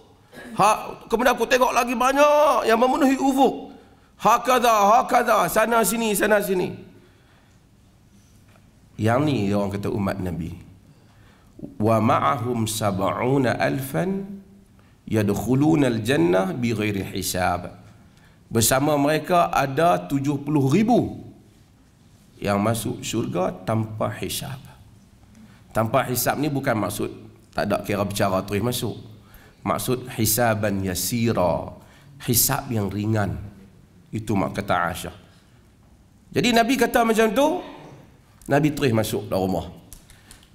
Speaker 1: Ha, kemudian aku tengok lagi banyak yang memenuhi ufuk. Hakada, hakada, sana sini, sana sini. Yang ni orang kata umat Nabi. Wa ma'ahum sab'una alfan yadkhuluna al-jannah bi ghairi hisab. Bersama mereka ada 70 ribu yang masuk syurga tanpa hisab. Tanpa hisab ni bukan maksud tak ada kira bicara terus masuk. Maksud hisaban yasira, hisab yang ringan. Itu mak kata Aisyah. Jadi Nabi kata macam tu, Nabi terus masuk dalam rumah.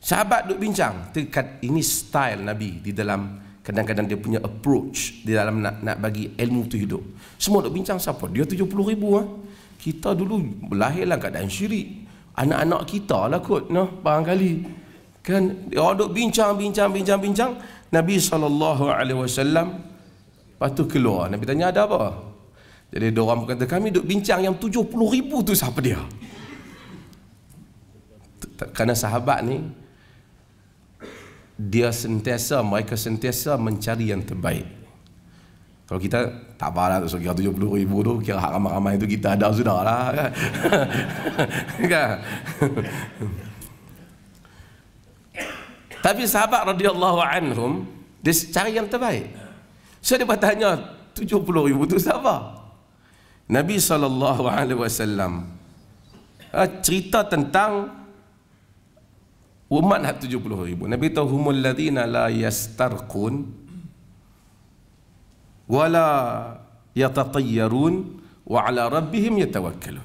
Speaker 1: Sahabat duk bincang, terkat ini style Nabi di dalam kadang-kadang dia punya approach di dalam nak nak bagi ilmu tu hidup. Semua duk bincang siapa? Dia 70 ribu ah. Kita dulu lahirlah keadaan syirik. Anak-anak kita lah kot, no? barangkali. Kan, dia duk bincang, bincang, bincang, bincang. Nabi SAW, lepas tu keluar. Nabi tanya, ada apa? Jadi dia orang berkata kami duk bincang yang 70 ribu tu siapa dia? Karena sahabat ni dia sentiasa mereka sentiasa mencari yang terbaik. Kalau kita tak apa lah so kira 70 ribu tu kira hak ramai-ramai tu kita ada sudah lah kan. kan? Tapi sahabat radhiyallahu anhum dia cari yang terbaik. So dia bertanya 70 ribu tu siapa? Nabi saw ah, cerita tentang umat hak 70 ribu Nabi tahu humul ladina la yastarqun wala yatatayyarun wa ala rabbihim yatawakkalun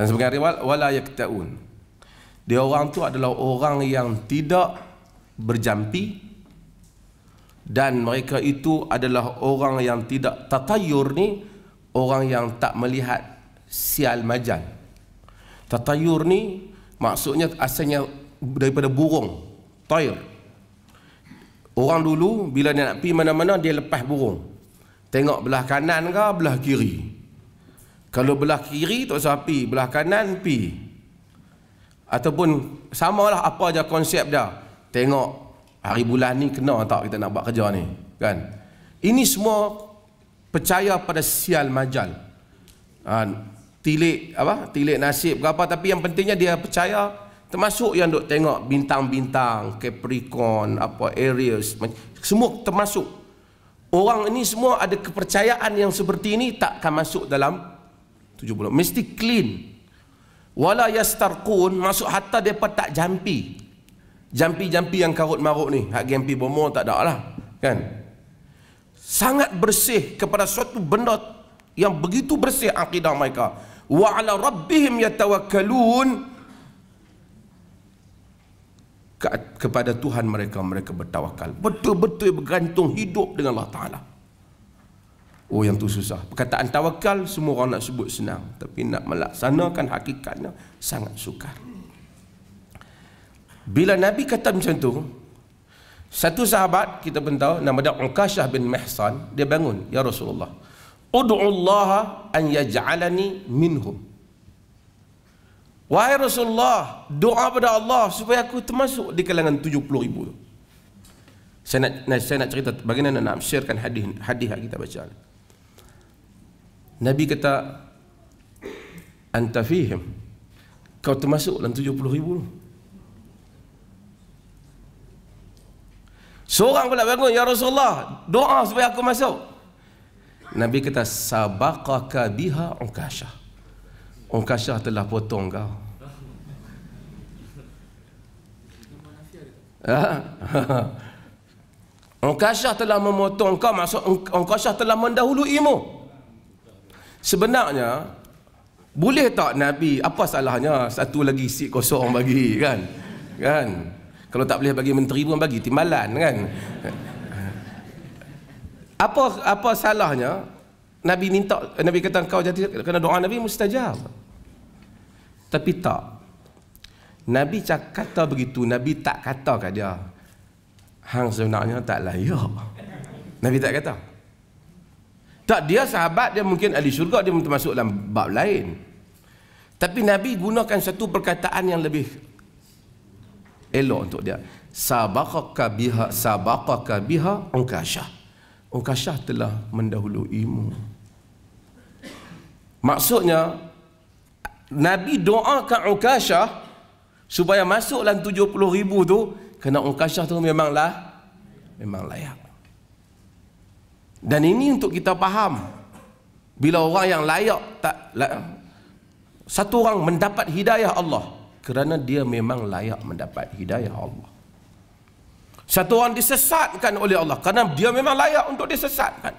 Speaker 1: dan sebagai riwayat wala yaktaun dia orang tu adalah orang yang tidak berjampi dan mereka itu adalah orang yang tidak tatayur ni orang yang tak melihat sial majan. Tatayur ni maksudnya asalnya daripada burung. Tayur. Orang dulu bila dia nak pi mana-mana dia lepas burung. Tengok belah kanan ke belah kiri. Kalau belah kiri tak usah pergi. Belah kanan pergi. Ataupun samalah apa aja konsep dia. Tengok hari bulan ni kena tak kita nak buat kerja ni. Kan? Ini semua percaya pada sial majal ha, tilik apa tilik nasib apa? tapi yang pentingnya dia percaya termasuk yang duk tengok bintang-bintang Capricorn apa Aries semua termasuk orang ini semua ada kepercayaan yang seperti ini tak takkan masuk dalam 70 mesti clean wala yastarqun masuk hatta depa tak jampi jampi-jampi yang karut marut ni hak gempi bomo tak ada lah kan sangat bersih kepada suatu benda yang begitu bersih akidah mereka wa ala rabbihim yatawakkalun Ke, kepada Tuhan mereka mereka bertawakal betul-betul bergantung hidup dengan Allah taala oh yang tu susah perkataan tawakal semua orang nak sebut senang tapi nak melaksanakan hakikatnya sangat sukar bila nabi kata macam tu satu sahabat kita pun tahu nama dia Uqashah bin Mihsan dia bangun ya Rasulullah. Allah an yaj'alani minhum. Wahai Rasulullah, doa pada Allah supaya aku termasuk di kalangan 70 ribu. Saya nak, saya nak cerita bagaimana nak sharekan hadis hadis kita baca. Nabi kata anta fihim kau termasuk dalam 70 ribu tu. Seorang pula bangun, Ya Rasulullah, doa supaya aku masuk. Nabi kata, Sabakaka biha Unkashah. Unkashah telah potong kau. Ha? Unkashah telah memotong kau, maksud Unkashah telah mendahului mendahuluimu. Sebenarnya, boleh tak Nabi, apa salahnya satu lagi seat kosong bagi kan? Kan? Kalau tak boleh bagi menteri pun bagi timbalan kan. Apa apa salahnya Nabi minta Nabi kata kau jadi kena doa Nabi mustajab. Tapi tak. Nabi cak kata begitu, Nabi tak kata kat dia. Hang sebenarnya tak layak. Nabi tak kata. Tak dia sahabat dia mungkin ahli syurga dia masuk dalam bab lain. Tapi Nabi gunakan satu perkataan yang lebih elok untuk dia sabaqaka biha sabaqaka biha unkashah unkashah telah mendahului mu maksudnya nabi doa ke unkashah supaya masuk dalam 70 ribu tu kerana unkashah tu memanglah memang layak dan ini untuk kita faham bila orang yang layak tak layak. satu orang mendapat hidayah Allah kerana dia memang layak mendapat hidayah Allah. Satu orang disesatkan oleh Allah kerana dia memang layak untuk disesatkan.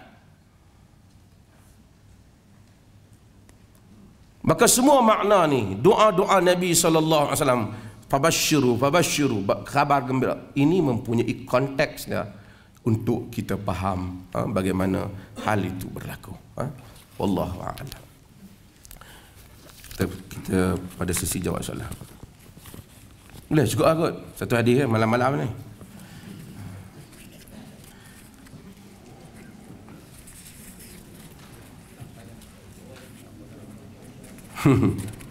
Speaker 1: Maka semua makna ni doa-doa Nabi sallallahu alaihi wasallam fabashiru fabashiru khabar gembira ini mempunyai konteksnya untuk kita faham ha, bagaimana hal itu berlaku. Ha? Wallahu a'lam. Kita, kita pada sesi jawab soalan. Boleh cukup lah kot Satu hadis eh, kan, malam-malam ni Hmm.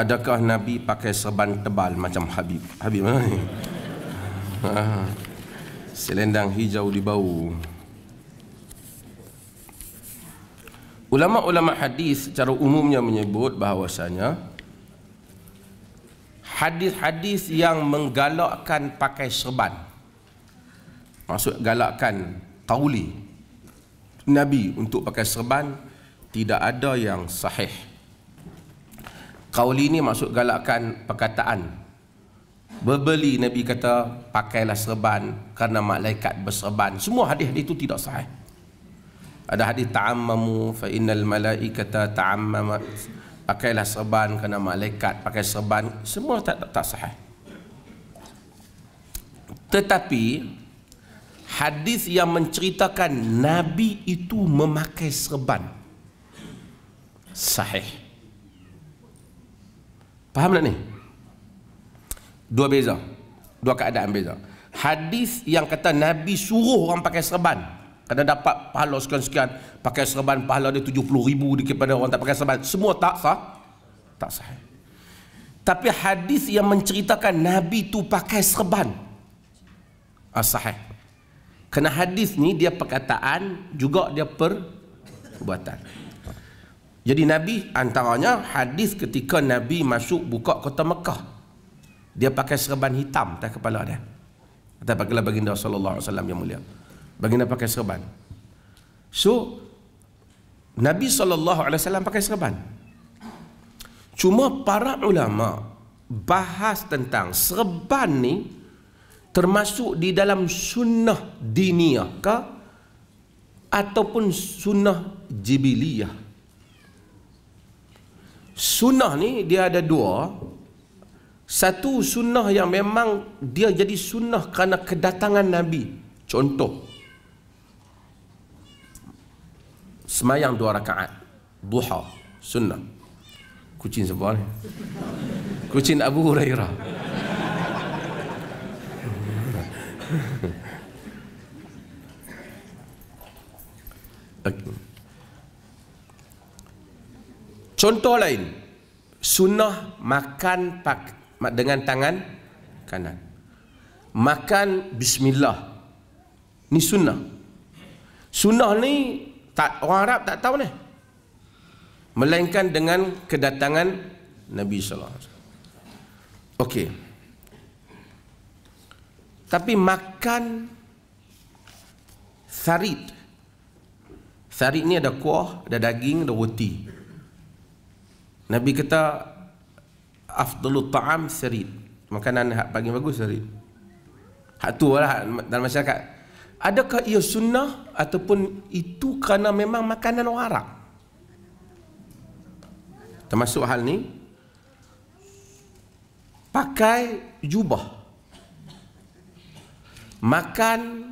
Speaker 1: Adakah Nabi pakai serban tebal macam Habib? Habib mana ha. Selendang hijau di bau. Ulama-ulama hadis secara umumnya menyebut bahawasanya hadis-hadis yang menggalakkan pakai serban. Maksud galakkan tauli Nabi untuk pakai serban tidak ada yang sahih Kauli ni masuk galakkan perkataan. Berbeli Nabi kata pakailah serban kerana malaikat berserban. Semua hadis itu tidak sahih. Ada hadis ta'ammamu fa innal kata ta'ammama pakailah serban kerana malaikat pakai serban semua tak tak, tak sahih. Tetapi hadis yang menceritakan Nabi itu memakai serban sahih. Faham tak ni? Dua beza. Dua keadaan beza. Hadis yang kata Nabi suruh orang pakai serban. Kena dapat pahala sekian-sekian. Pakai serban pahala dia 70 ribu daripada orang tak pakai serban. Semua tak sah. Tak sah. Tapi hadis yang menceritakan Nabi tu pakai serban. Ah, sahih. Eh? Kena hadis ni dia perkataan juga dia perbuatan. Jadi Nabi antaranya hadis ketika Nabi masuk buka kota Mekah. Dia pakai serban hitam atas kepala dia. Atas pakailah baginda rasulullah alaihi yang mulia. Baginda pakai serban. So Nabi saw pakai serban. Cuma para ulama bahas tentang serban ni termasuk di dalam sunnah diniyah ke ataupun sunnah jibiliyah sunnah ni dia ada dua satu sunnah yang memang dia jadi sunnah kerana kedatangan Nabi contoh semayang dua rakaat duha sunnah kucing siapa ni kucing Abu Hurairah lah, okay. Contoh lain, sunnah makan pak, dengan tangan kanan. Makan bismillah. Ni sunnah. Sunnah ni tak orang Arab tak tahu ni. Melainkan dengan kedatangan Nabi sallallahu alaihi Tapi makan sarit, sarit ni ada kuah, ada daging, ada roti. Nabi kata afdalut ta'am sarid. Makanan hak paling bagus sarid. Hak tu lah dalam masyarakat. Adakah ia sunnah ataupun itu kerana memang makanan orang Arab? Termasuk hal ni pakai jubah makan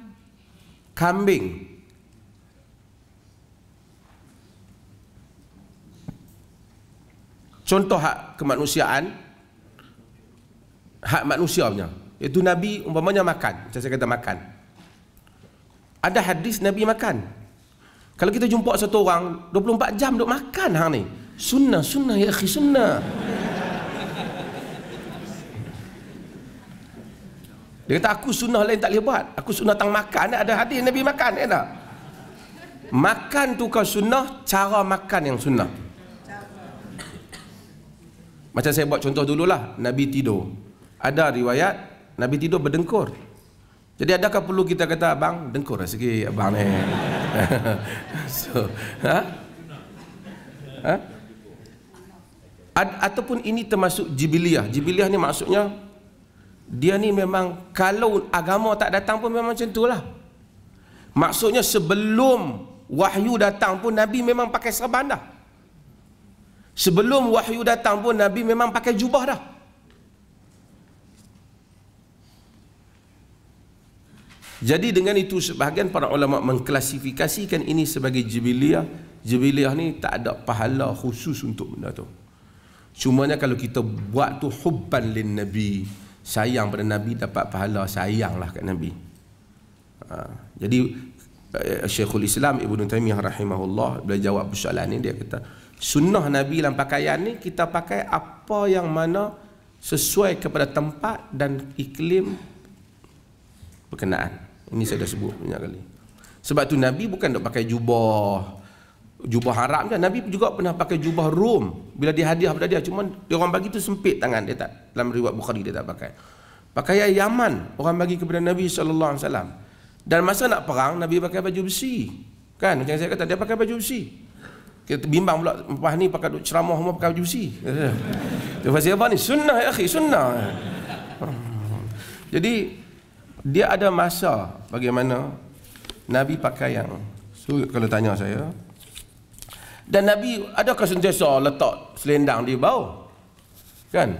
Speaker 1: kambing contoh hak kemanusiaan hak manusia punya iaitu nabi umpamanya makan macam saya kata makan ada hadis nabi makan kalau kita jumpa satu orang 24 jam duk makan hang ni sunnah sunnah ya akhi sunnah dia kata aku sunnah lain tak lebat aku sunnah tang makan ada hadis nabi makan ya tak makan tu kau sunnah cara makan yang sunnah macam saya buat contoh dululah Nabi tidur Ada riwayat Nabi tidur berdengkur Jadi adakah perlu kita kata Abang dengkur lah sikit abang ni So ha? Ha? A- Ataupun ini termasuk jibiliah Jibiliah ni maksudnya Dia ni memang Kalau agama tak datang pun memang macam tu lah Maksudnya sebelum Wahyu datang pun Nabi memang pakai serban dah Sebelum wahyu datang pun Nabi memang pakai jubah dah. Jadi dengan itu sebahagian para ulama mengklasifikasikan ini sebagai jibiliyah. Jibiliyah ni tak ada pahala khusus untuk benda tu. Cumanya kalau kita buat tu hubban lin nabi, sayang pada nabi dapat pahala sayanglah kat nabi. Ha. jadi eh, Syekhul Islam Ibn Taymiyah rahimahullah bila jawab persoalan ni dia kata sunnah Nabi dalam pakaian ni kita pakai apa yang mana sesuai kepada tempat dan iklim berkenaan. Ini saya dah sebut banyak kali. Sebab tu Nabi bukan nak pakai jubah jubah haram je. Kan? Nabi juga pernah pakai jubah rum bila dihadiah pada dia cuma dia orang bagi tu sempit tangan dia tak dalam riwayat Bukhari dia tak pakai. Pakaian Yaman orang bagi kepada Nabi saw. Dan masa nak perang Nabi pakai baju besi. Kan macam saya kata dia pakai baju besi. Kita bimbang pula lepas ni pakai duk ceramah mah pakai jusi. besi. Tu pasal apa ni? Sunnah ya akhi, sunnah. Jadi dia ada masa bagaimana Nabi pakai yang so, kalau tanya saya dan Nabi adakah sentiasa letak selendang di bawah? Kan?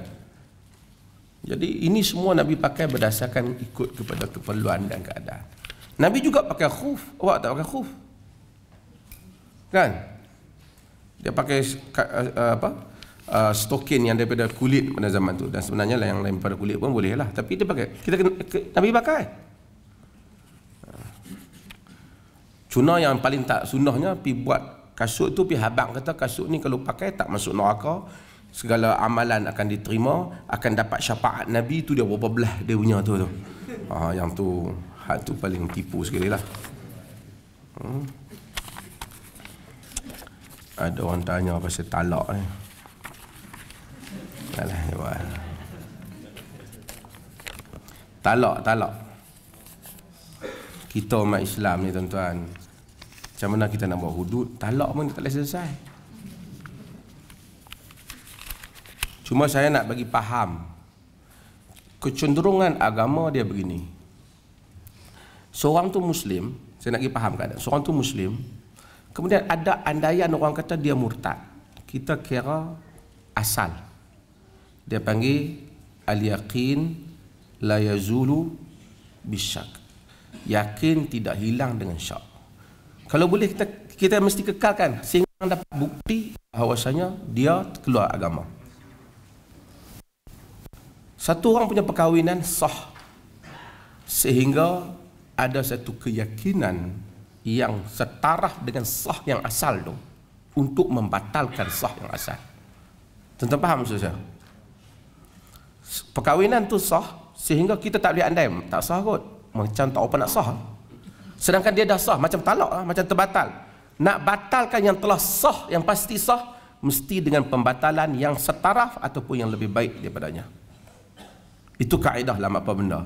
Speaker 1: Jadi ini semua Nabi pakai berdasarkan ikut kepada keperluan dan keadaan. Nabi juga pakai khuf. Awak tak pakai khuf? Kan? dia pakai apa uh, stokin yang daripada kulit pada zaman tu dan sebenarnya lah yang lain pada kulit pun boleh lah tapi dia pakai kita kena, Nabi pakai cuna yang paling tak sunnahnya pi buat kasut tu pi habang kata kasut ni kalau pakai tak masuk neraka segala amalan akan diterima akan dapat syafaat Nabi tu dia berapa belah dia punya tu tu ha, yang tu hal tu paling tipu sekali lah hmm ada orang tanya pasal talak ni. Alah, hebat. Talak, talak. Kita umat Islam ni tuan-tuan. Macam mana kita nak buat hudud, talak pun tak boleh selesai. Cuma saya nak bagi faham kecenderungan agama dia begini. Seorang tu Muslim, saya nak bagi faham keadaan. Seorang tu Muslim, Kemudian ada andaian orang kata dia murtad. Kita kira asal. Dia panggil al-yaqin la yazulu bisyak. Yakin tidak hilang dengan syak. Kalau boleh kita kita mesti kekalkan sehingga orang dapat bukti bahawasanya dia keluar agama. Satu orang punya perkahwinan sah sehingga ada satu keyakinan yang setara dengan sah yang asal tu untuk membatalkan sah yang asal. Tentang faham maksud saya? Perkahwinan tu sah sehingga kita tak boleh andai tak sah kot. Macam tak apa nak sah. Sedangkan dia dah sah macam talak lah, macam terbatal. Nak batalkan yang telah sah yang pasti sah mesti dengan pembatalan yang setaraf ataupun yang lebih baik daripadanya. Itu kaedah lah apa benda.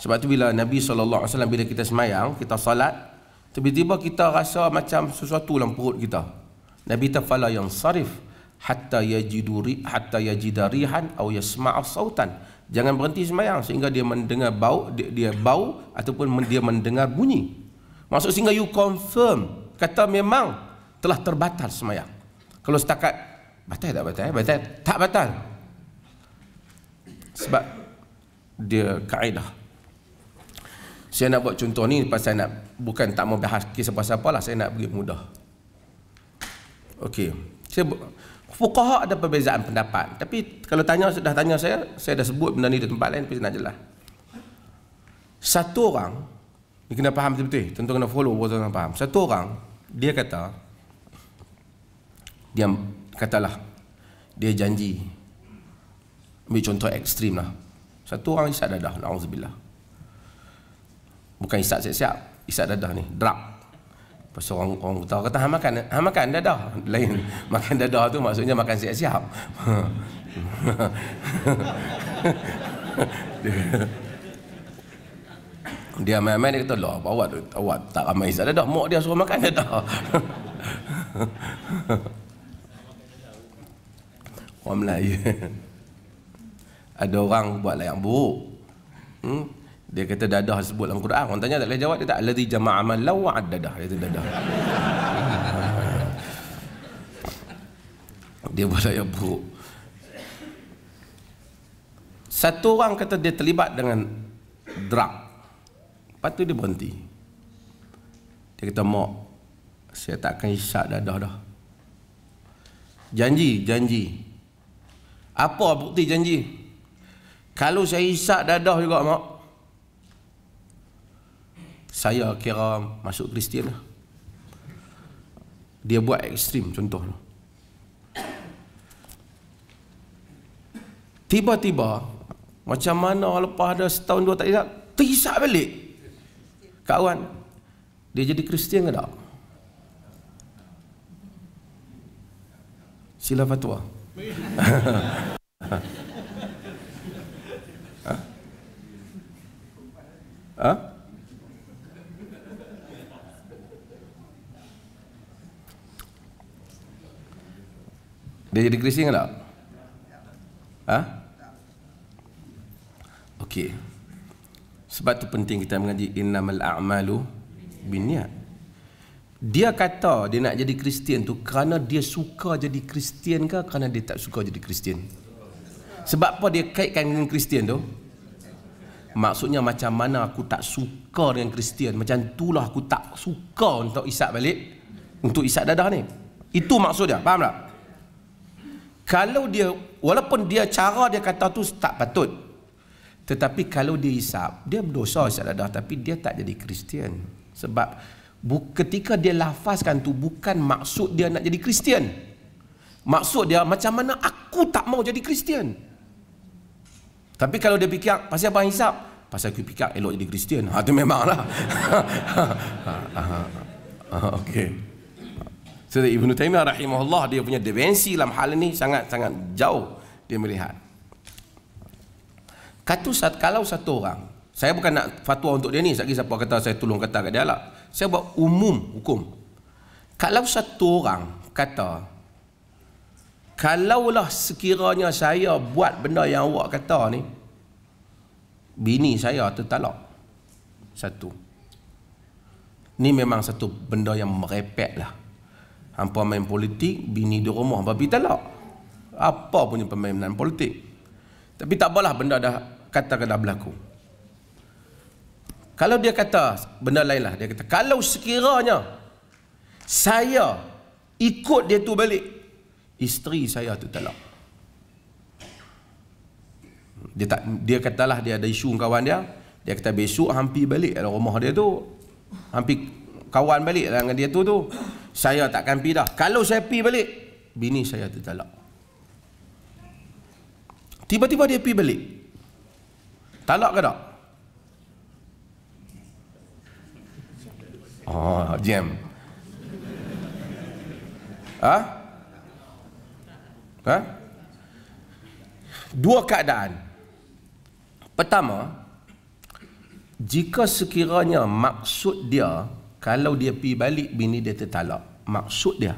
Speaker 1: Sebab tu bila Nabi SAW bila kita semayang, kita salat, Tiba-tiba kita rasa macam sesuatu dalam perut kita. Nabi kata fala yang sarif hatta yajiduri hatta yajidarihan atau yasma'a sautan. Jangan berhenti sembahyang sehingga dia mendengar bau dia, dia bau ataupun dia mendengar bunyi. Maksud sehingga you confirm kata memang telah terbatal sembahyang. Kalau setakat batal tak batal? Batal tak batal. Sebab dia kaedah. Saya nak buat contoh ni pasal nak bukan tak mau bahas kisah pasal apa lah saya nak bagi mudah okey saya fuqaha ada perbezaan pendapat tapi kalau tanya sudah tanya saya saya dah sebut benda ni di tempat lain tapi saya nak jelas satu orang ni kena faham betul-betul tentu kena follow buat orang faham satu orang dia kata dia katalah dia janji ambil contoh ekstrim lah satu orang isap dadah na'udzubillah bukan isap siap-siap isap dadah ni drug pasal orang orang kata kata ha makan ha makan dadah lain makan dadah tu maksudnya makan siap-siap dia main-main dia kata lah awak awak tak ramai isap dadah mak dia suruh makan dadah orang Melayu ada orang buat layak buruk hmm? Dia kata dadah sebut dalam Quran. Orang tanya tak boleh jawab dia tak alladhi jama'a mal law dadah. Dia kata dadah. dia boleh ya bu. Satu orang kata dia terlibat dengan drug. Lepas tu dia berhenti. Dia kata, Mak, saya tak akan isyak dadah dah. Janji, janji. Apa bukti janji? Kalau saya isyak dadah juga, Mak, saya kira masuk Kristian lah. Dia buat ekstrim contoh. Tiba-tiba macam mana lepas ada setahun dua tak ingat terhisap balik. Kawan dia jadi Kristian ke tak? Sila fatwa. ha? Ha? Dia jadi Kristian ke tak? Ha? Okey. Sebab tu penting kita mengaji innamal a'malu binniat. Dia kata dia nak jadi Kristian tu kerana dia suka jadi Kristian ke kerana dia tak suka jadi Kristian? Sebab apa dia kaitkan dengan Kristian tu? Maksudnya macam mana aku tak suka dengan Kristian Macam itulah aku tak suka untuk isap balik Untuk isap dadah ni Itu maksud dia, faham tak? kalau dia walaupun dia cara dia kata tu tak patut tetapi kalau dia hisap dia berdosa sadar tapi dia tak jadi Kristian sebab bu, ketika dia lafazkan tu bukan maksud dia nak jadi Kristian maksud dia macam mana aku tak mau jadi Kristian tapi kalau dia fikir pasal apa hisap pasal aku fikir elok jadi Kristian itu tu memanglah ha, ha, ha, okey sebab so, Ibn Taymiyyah rahimahullah dia punya dimensi dalam hal ini sangat-sangat jauh dia melihat. Kata saat kalau satu orang, saya bukan nak fatwa untuk dia ni, sekali siapa kata saya tolong kata kat dia lah. Saya buat umum hukum. Kalau satu orang kata kalaulah sekiranya saya buat benda yang awak kata ni bini saya tertalak. Satu. Ni memang satu benda yang merepek lah. Ampa main politik, bini di rumah, babi talak. Apa punya permainan politik. Tapi tak apalah benda dah kata dah berlaku. Kalau dia kata benda lainlah Dia kata, kalau sekiranya saya ikut dia tu balik, isteri saya tu talak. Dia tak dia katalah dia ada isu dengan kawan dia. Dia kata besok hampir balik rumah dia tu. Hampir kawan balik lah dengan dia tu tu saya takkan pergi dah kalau saya pergi balik bini saya tu talak. tiba-tiba dia pergi balik talak ke tak Oh, jam. Ha? Ha? Dua keadaan. Pertama, jika sekiranya maksud dia kalau dia pi balik bini dia tertalak maksud dia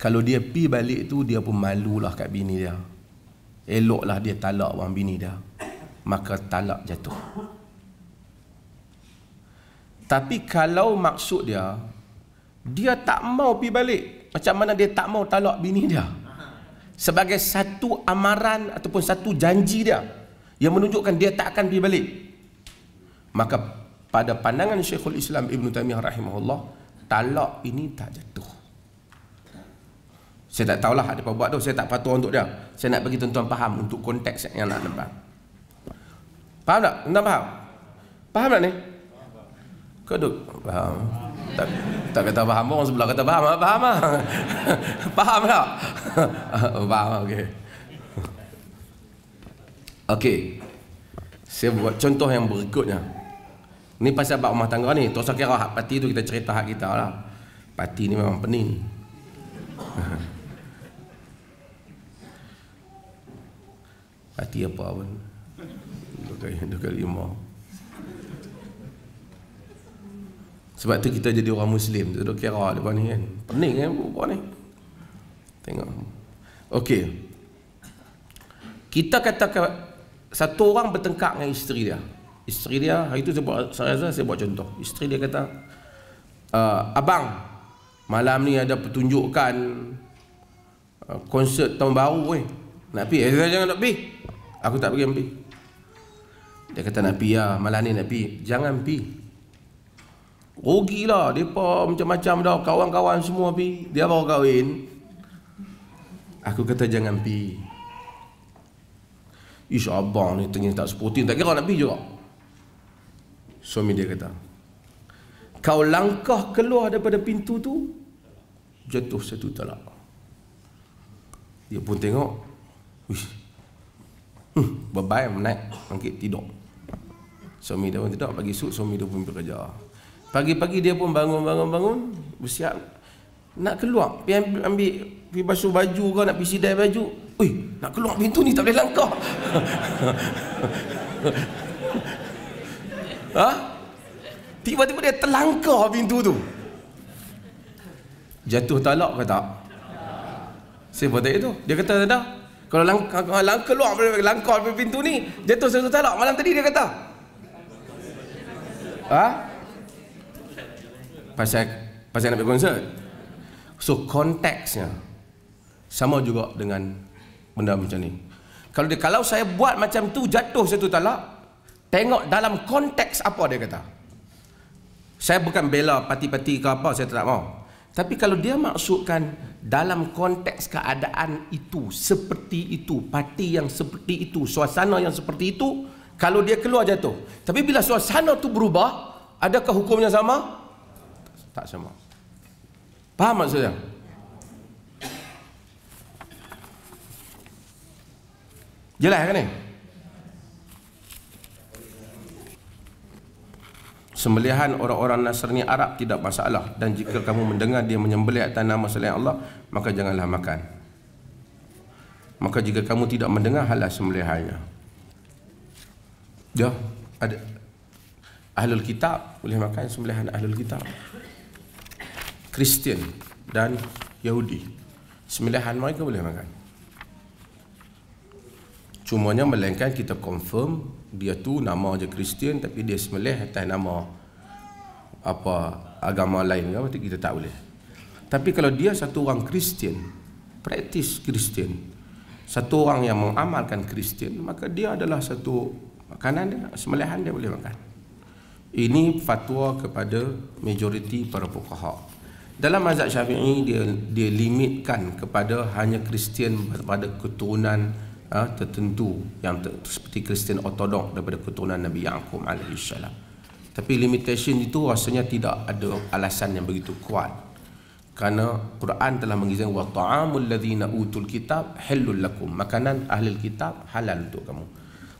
Speaker 1: kalau dia pi balik tu dia pun malulah kat bini dia eloklah dia talak orang bini dia maka talak jatuh tapi kalau maksud dia dia tak mau pi balik macam mana dia tak mau talak bini dia sebagai satu amaran ataupun satu janji dia yang menunjukkan dia tak akan pi balik maka pada pandangan Syekhul Islam Ibn Taymiyah rahimahullah talak ini tak jatuh saya tak tahulah ada apa buat tu saya tak patut untuk dia saya nak bagi tuan-tuan faham untuk konteks yang nak lembang faham tak? tuan faham? faham tak ni? kau duduk faham tak, tak kata faham orang sebelah kata faham lah faham lah faham tak? faham lah okay. ok saya buat contoh yang berikutnya Ni pasal bab rumah tangga ni. Tak usah kira hak parti tu kita cerita hak kita lah. Parti ni memang pening. Parti apa pun. Dukai, dukai lima. Sebab tu kita jadi orang Muslim. Tak usah kira depan ni kan. Pening kan buah ni. Tengok. Okey. Kita katakan satu orang bertengkak dengan isteri dia. Isteri dia, hari itu saya buat, saya rasa saya buat contoh. Isteri dia kata, uh, Abang, malam ni ada pertunjukkan uh, konsert tahun baru eh. Nak pergi? Eh, jangan nak pergi. Aku tak pergi, pergi. Dia kata nak pergi ya, lah, malam ni nak pergi. Jangan pergi. Rugilah, mereka macam-macam dah, kawan-kawan semua pergi. Dia baru kahwin. Aku kata jangan pergi. Ish abang ni tengah tak supporting, tak kira nak pergi juga. Suami dia kata Kau langkah keluar daripada pintu tu Jatuh satu talak Dia pun tengok Wish hmm, Bye-bye menaik Bangkit tidur Suami dia pun tidur Pagi suit suami dia pun bekerja Pagi-pagi dia pun bangun-bangun-bangun Bersiap Nak keluar Pergi ambil Pergi basuh baju kau Nak pergi sidai baju Ui, nak keluar pintu ni tak boleh langkah Ha? Tiba-tiba dia terlangkah pintu tu. Jatuh talak ke tak? Saya buat itu. Dia kata tak ada. Kalau langkah lang- keluar dari langkah dari pintu ni, jatuh satu talak malam tadi dia kata. Ha? Pasal pasal nak pergi konsert. So konteksnya sama juga dengan benda macam ni. Kalau dia kalau saya buat macam tu jatuh satu talak, Tengok dalam konteks apa dia kata. Saya bukan bela parti-parti ke apa, saya tak mau. Tapi kalau dia maksudkan dalam konteks keadaan itu, seperti itu, parti yang seperti itu, suasana yang seperti itu, kalau dia keluar jatuh. Tapi bila suasana tu berubah, adakah hukumnya sama? Tak sama. Faham maksudnya? Jelas kan ni? Eh? sembelihan orang-orang Nasrani Arab tidak masalah dan jika kamu mendengar dia menyembelih atas nama selain Allah maka janganlah makan maka jika kamu tidak mendengar halah sembelihannya ya ada ahlul kitab boleh makan sembelihan ahlul kitab Kristian dan Yahudi sembelihan mereka boleh makan Cumanya melainkan kita confirm dia tu nama je Kristian tapi dia semelih atas nama apa agama lain ke berarti kita tak boleh. Tapi kalau dia satu orang Kristian, praktis Kristian, satu orang yang mengamalkan Kristian, maka dia adalah satu makanan dia, semelihan dia boleh makan. Ini fatwa kepada majoriti para fuqaha. Dalam mazhab Syafi'i dia dia limitkan kepada hanya Kristian pada keturunan uh, tertentu yang ter, seperti Kristen Ortodok daripada keturunan Nabi Yaakob alaihi salam. Tapi limitation itu rasanya tidak ada alasan yang begitu kuat. Kerana Quran telah mengizinkan wa ta'amul ladzina utul kitab halul lakum. Makanan ahli kitab halal untuk kamu.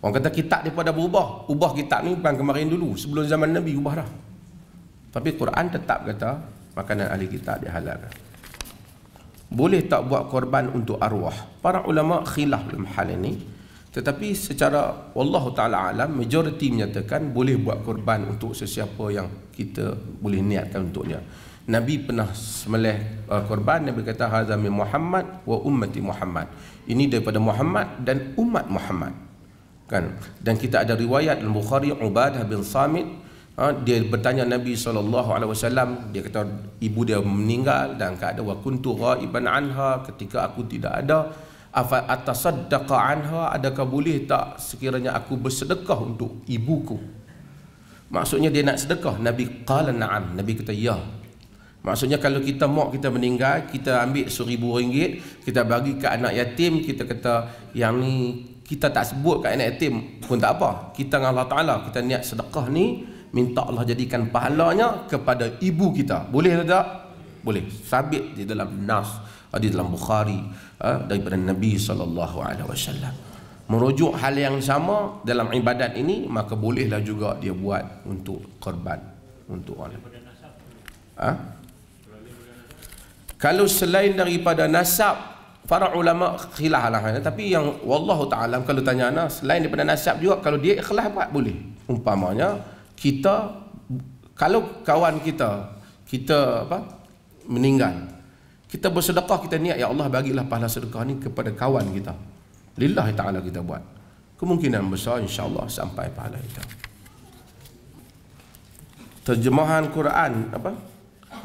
Speaker 1: Orang kata kitab dia pada berubah. Ubah kitab ni bukan kemarin dulu. Sebelum zaman Nabi ubah dah. Tapi Quran tetap kata makanan ahli kitab dia halal boleh tak buat korban untuk arwah para ulama khilaf dalam hal ini tetapi secara Allah Ta'ala alam majoriti menyatakan boleh buat korban untuk sesiapa yang kita boleh niatkan untuknya Nabi pernah semelih uh, korban Nabi kata Hazam Muhammad wa ummati Muhammad ini daripada Muhammad dan umat Muhammad kan dan kita ada riwayat Al-Bukhari Ubadah bin Samit Ha, dia bertanya Nabi SAW, dia kata ibu dia meninggal dan kata keadaan wakuntu ghaiban anha ketika aku tidak ada. Afa atasaddaqa anha adakah boleh tak sekiranya aku bersedekah untuk ibuku? Maksudnya dia nak sedekah. Nabi kala na'am. Nabi kata ya. Maksudnya kalau kita mak kita meninggal, kita ambil seribu ringgit, kita bagi ke anak yatim, kita kata yang ni kita tak sebut ke anak yatim pun tak apa. Kita dengan Allah Ta'ala, kita niat sedekah ni, minta Allah jadikan pahalanya kepada ibu kita. Boleh tak? Boleh. Sabit di dalam nas, eh, di dalam Bukhari eh, daripada Nabi sallallahu alaihi wasallam. Merujuk hal yang sama dalam ibadat ini maka bolehlah juga dia buat untuk korban untuk orang. Eh? Kalau selain daripada nasab para ulama khilaf lah tapi yang wallahu taala kalau tanya ana selain daripada nasab juga kalau dia ikhlas buat boleh umpamanya kita kalau kawan kita kita apa meninggal kita bersedekah kita niat ya Allah bagilah pahala sedekah ni kepada kawan kita lillahi taala kita buat kemungkinan besar insyaallah sampai pahala itu terjemahan Quran apa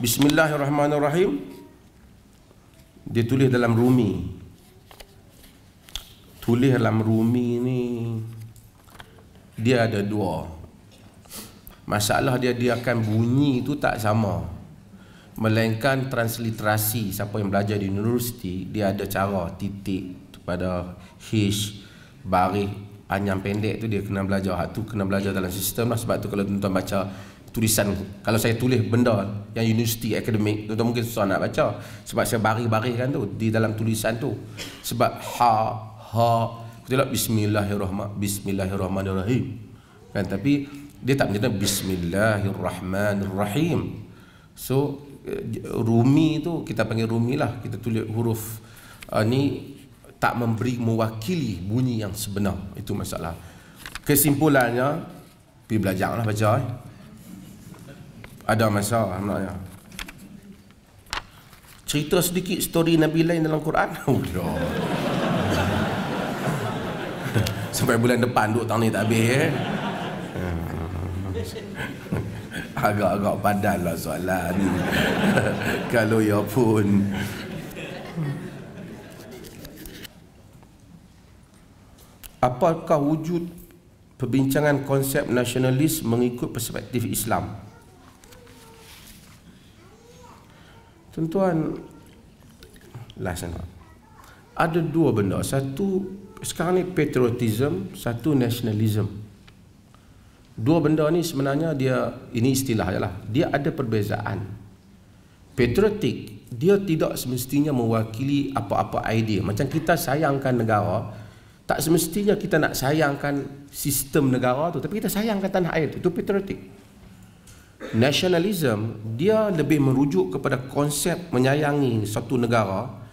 Speaker 1: bismillahirrahmanirrahim ditulis dalam rumi tulis dalam rumi ni dia ada dua Masalah dia dia akan bunyi itu tak sama. Melainkan transliterasi siapa yang belajar di universiti dia ada cara titik pada h baris panjang pendek tu dia kena belajar. Hak tu kena belajar dalam sistem lah sebab tu kalau tuan-tuan baca tulisan kalau saya tulis benda yang universiti akademik tu mungkin susah nak baca sebab saya baris kan tu di dalam tulisan tu sebab ha ha kita bismillahirrahmanirrahim kan tapi dia tak menyebut bismillahirrahmanirrahim so rumi tu kita panggil rumi lah kita tulis huruf uh, ni tak memberi mewakili bunyi yang sebenar itu masalah kesimpulannya pergi belajar lah baca eh. ada masalah anaknya cerita sedikit story Nabi lain dalam Quran sampai bulan depan duk tahun ni tak habis eh agak-agak padan lah soalan ni kalau ya pun apakah wujud perbincangan konsep nasionalis mengikut perspektif Islam tuan-tuan last and ada dua benda satu sekarang ni patriotism satu nationalism Dua benda ni sebenarnya dia ini istilah lah Dia ada perbezaan. Patriotik dia tidak semestinya mewakili apa-apa idea. Macam kita sayangkan negara, tak semestinya kita nak sayangkan sistem negara tu, tapi kita sayangkan tanah air tu. Itu patriotik. Nasionalism dia lebih merujuk kepada konsep menyayangi satu negara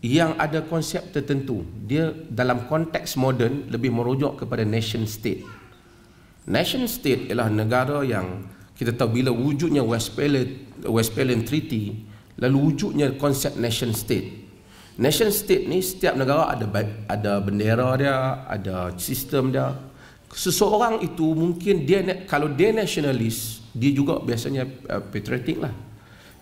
Speaker 1: yang ada konsep tertentu. Dia dalam konteks moden lebih merujuk kepada nation state. Nation state ialah negara yang kita tahu bila wujudnya Westphalian, Treaty, lalu wujudnya konsep nation state. Nation state ni setiap negara ada ada bendera dia, ada sistem dia. Seseorang itu mungkin dia kalau dia nationalist, dia juga biasanya uh, patriotic lah.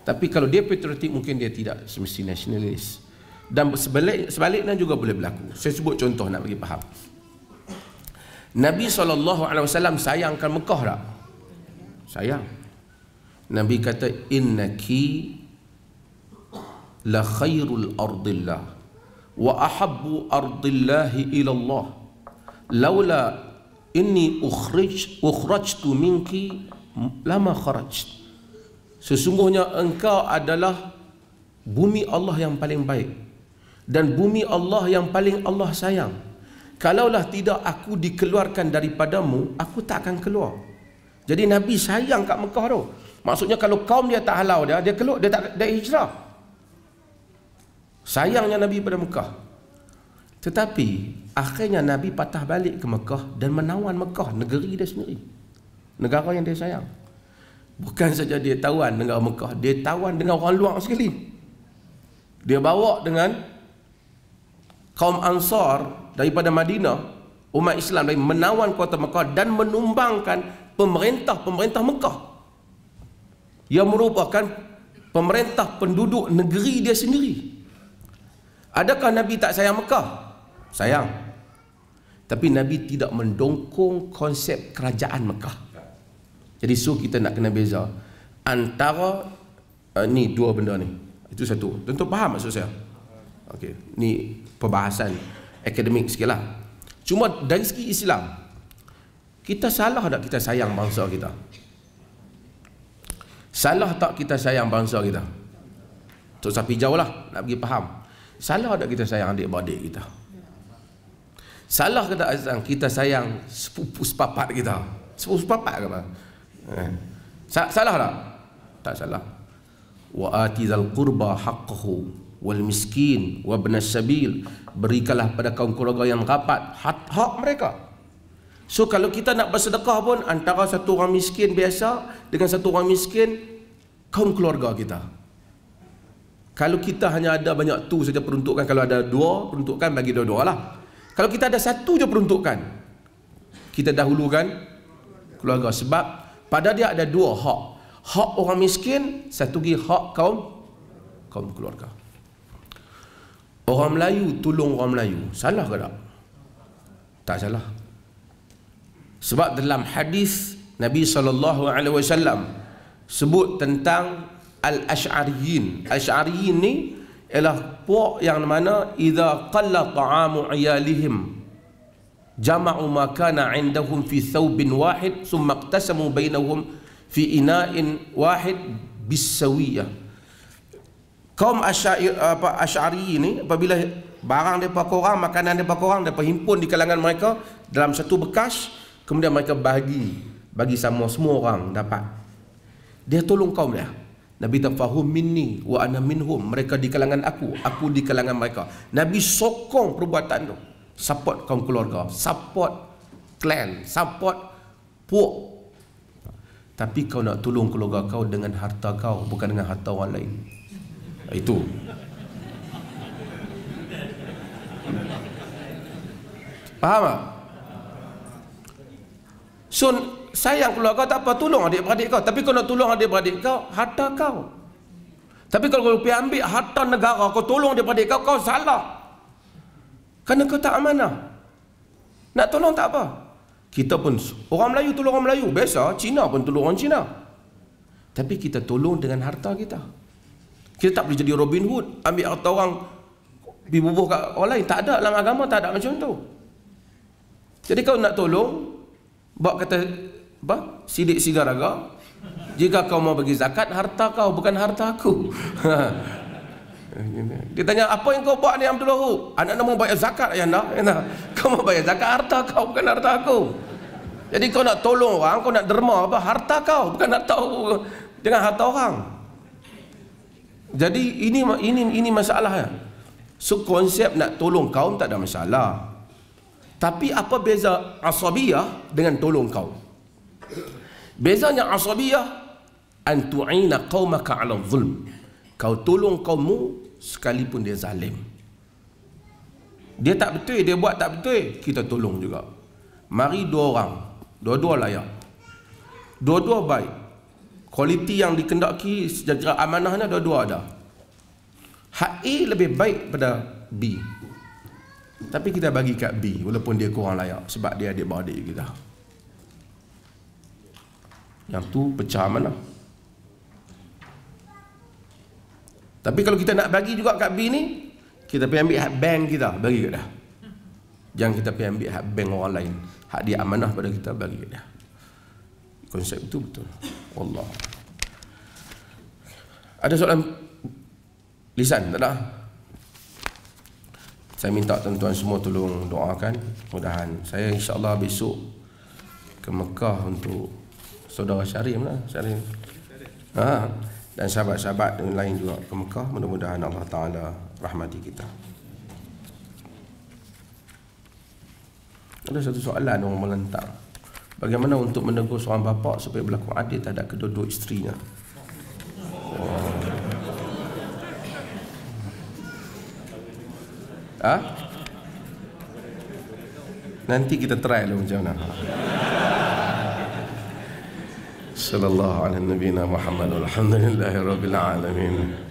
Speaker 1: Tapi kalau dia patriotic mungkin dia tidak semestinya nationalist. Dan sebalik, sebaliknya juga boleh berlaku. Saya sebut contoh nak bagi faham. Nabi SAW sayangkan Mekah tak? Sayang. Nabi kata, Inna ki la khairul ardillah wa ahabbu ardillahi ilallah lawla inni ukhrij, ukhrajtu minki lama kharaj sesungguhnya engkau adalah bumi Allah yang paling baik dan bumi Allah yang paling Allah sayang kalaulah tidak aku dikeluarkan daripadamu aku tak akan keluar jadi nabi sayang kat Mekah tu maksudnya kalau kaum dia tak halau dia dia keluar dia tak dia hijrah sayangnya nabi pada Mekah tetapi akhirnya nabi patah balik ke Mekah dan menawan Mekah negeri dia sendiri negara yang dia sayang bukan saja dia tawan negara Mekah dia tawan dengan orang luar sekali dia bawa dengan kaum Ansar daripada Madinah umat Islam dari menawan kota Mekah dan menumbangkan pemerintah-pemerintah Mekah yang merupakan pemerintah penduduk negeri dia sendiri adakah Nabi tak sayang Mekah? sayang tapi Nabi tidak mendongkong konsep kerajaan Mekah jadi so kita nak kena beza antara uh, ni dua benda ni itu satu tentu faham maksud saya Okay, ni perbahasan akademik sikitlah. Cuma dari segi Islam kita salah tak kita sayang bangsa kita? Salah tak kita sayang bangsa kita? Tok sapi jauh lah nak pergi faham. Salah tak kita sayang adik-adik kita? Salah ke tak kita sayang sepupu sepapat kita? Sepupu sepapat ke apa? Eh. salah tak? Tak salah. Wa atizal qurba haqqahu wal miskin wa sabil berikanlah pada kaum keluarga yang rapat hak, hak mereka so kalau kita nak bersedekah pun antara satu orang miskin biasa dengan satu orang miskin kaum keluarga kita kalau kita hanya ada banyak tu saja peruntukkan kalau ada dua peruntukkan bagi dua-dua lah kalau kita ada satu je peruntukkan kita dahulukan keluarga sebab pada dia ada dua hak hak orang miskin satu lagi hak kaum kaum keluarga Orang Melayu tolong orang Melayu. Salah ke tak? Tak salah. Sebab dalam hadis Nabi sallallahu alaihi wasallam sebut tentang al-asy'ariyin. Asy'ariyin ni ialah puak yang mana idza qalla ta'amu iyalihim jama'u makana 'indahum fi thawbin wahid thumma iqtasamu bainahum fi ina'in wahid bisawiyah kaum asyair apa asyari ini apabila barang depa kurang makanan depa kurang depa himpun di kalangan mereka dalam satu bekas kemudian mereka bagi bagi sama semua orang dapat dia tolong kaum dia Nabi tafahum minni wa ana minhum mereka di kalangan aku aku di kalangan mereka Nabi sokong perbuatan tu support kaum keluarga support clan support puak tapi kau nak tolong keluarga kau dengan harta kau bukan dengan harta orang lain itu faham tak? so sayang keluarga kau tak apa tolong adik-beradik kau tapi kau nak tolong adik-beradik kau harta kau tapi kalau kau pergi ambil harta negara kau tolong adik-beradik kau kau salah kerana kau tak amanah nak tolong tak apa kita pun orang Melayu tolong orang Melayu biasa Cina pun tolong orang Cina tapi kita tolong dengan harta kita kita tak boleh jadi Robin Hood, ambil harta orang, pergi bubuh kat orang lain. Tak ada dalam agama, tak ada macam tu. Jadi kau nak tolong, bak kata, apa? Sidik sigaraga, jika kau mau bagi zakat, harta kau bukan harta aku. Dia tanya, apa yang kau buat ni Abdul Lahu? Anak nak mau bayar zakat, ayah nak? Kau mau bayar zakat, harta kau bukan harta aku. Jadi kau nak tolong orang, kau nak derma apa? Harta kau, bukan harta aku. Dengan harta orang. Jadi ini ini ini masalahnya. So konsep nak tolong kaum tak ada masalah. Tapi apa beza asabiyah dengan tolong kaum? Bezanya asabiyah an tu'ina qaumaka 'ala zulm. Kau tolong kaummu sekalipun dia zalim. Dia tak betul, dia buat tak betul, kita tolong juga. Mari dua orang, dua-dua layak. Dua-dua baik kualiti yang dikendaki sejajar amanahnya ada dua dah. hak A lebih baik pada B tapi kita bagi kat B walaupun dia kurang layak sebab dia adik-beradik kita yang tu pecah mana tapi kalau kita nak bagi juga kat B ni kita pergi ambil hak bank kita bagi kat dia jangan kita pergi ambil hak bank orang lain hak dia amanah pada kita bagi kat dia konsep itu betul Allah ada soalan lisan tak dah saya minta tuan-tuan semua tolong doakan mudahan saya insya Allah besok ke Mekah untuk saudara Syarim lah Syarim ha. dan sahabat-sahabat yang lain juga ke Mekah mudah-mudahan Allah Ta'ala rahmati kita ada satu soalan orang melentang Bagaimana untuk menegur seorang bapak supaya berlaku adil terhadap kedua-dua isterinya? Oh. Ha? Nanti kita try lah macam mana. Sallallahu alaihi wa sallam Alhamdulillahirabbil alamin.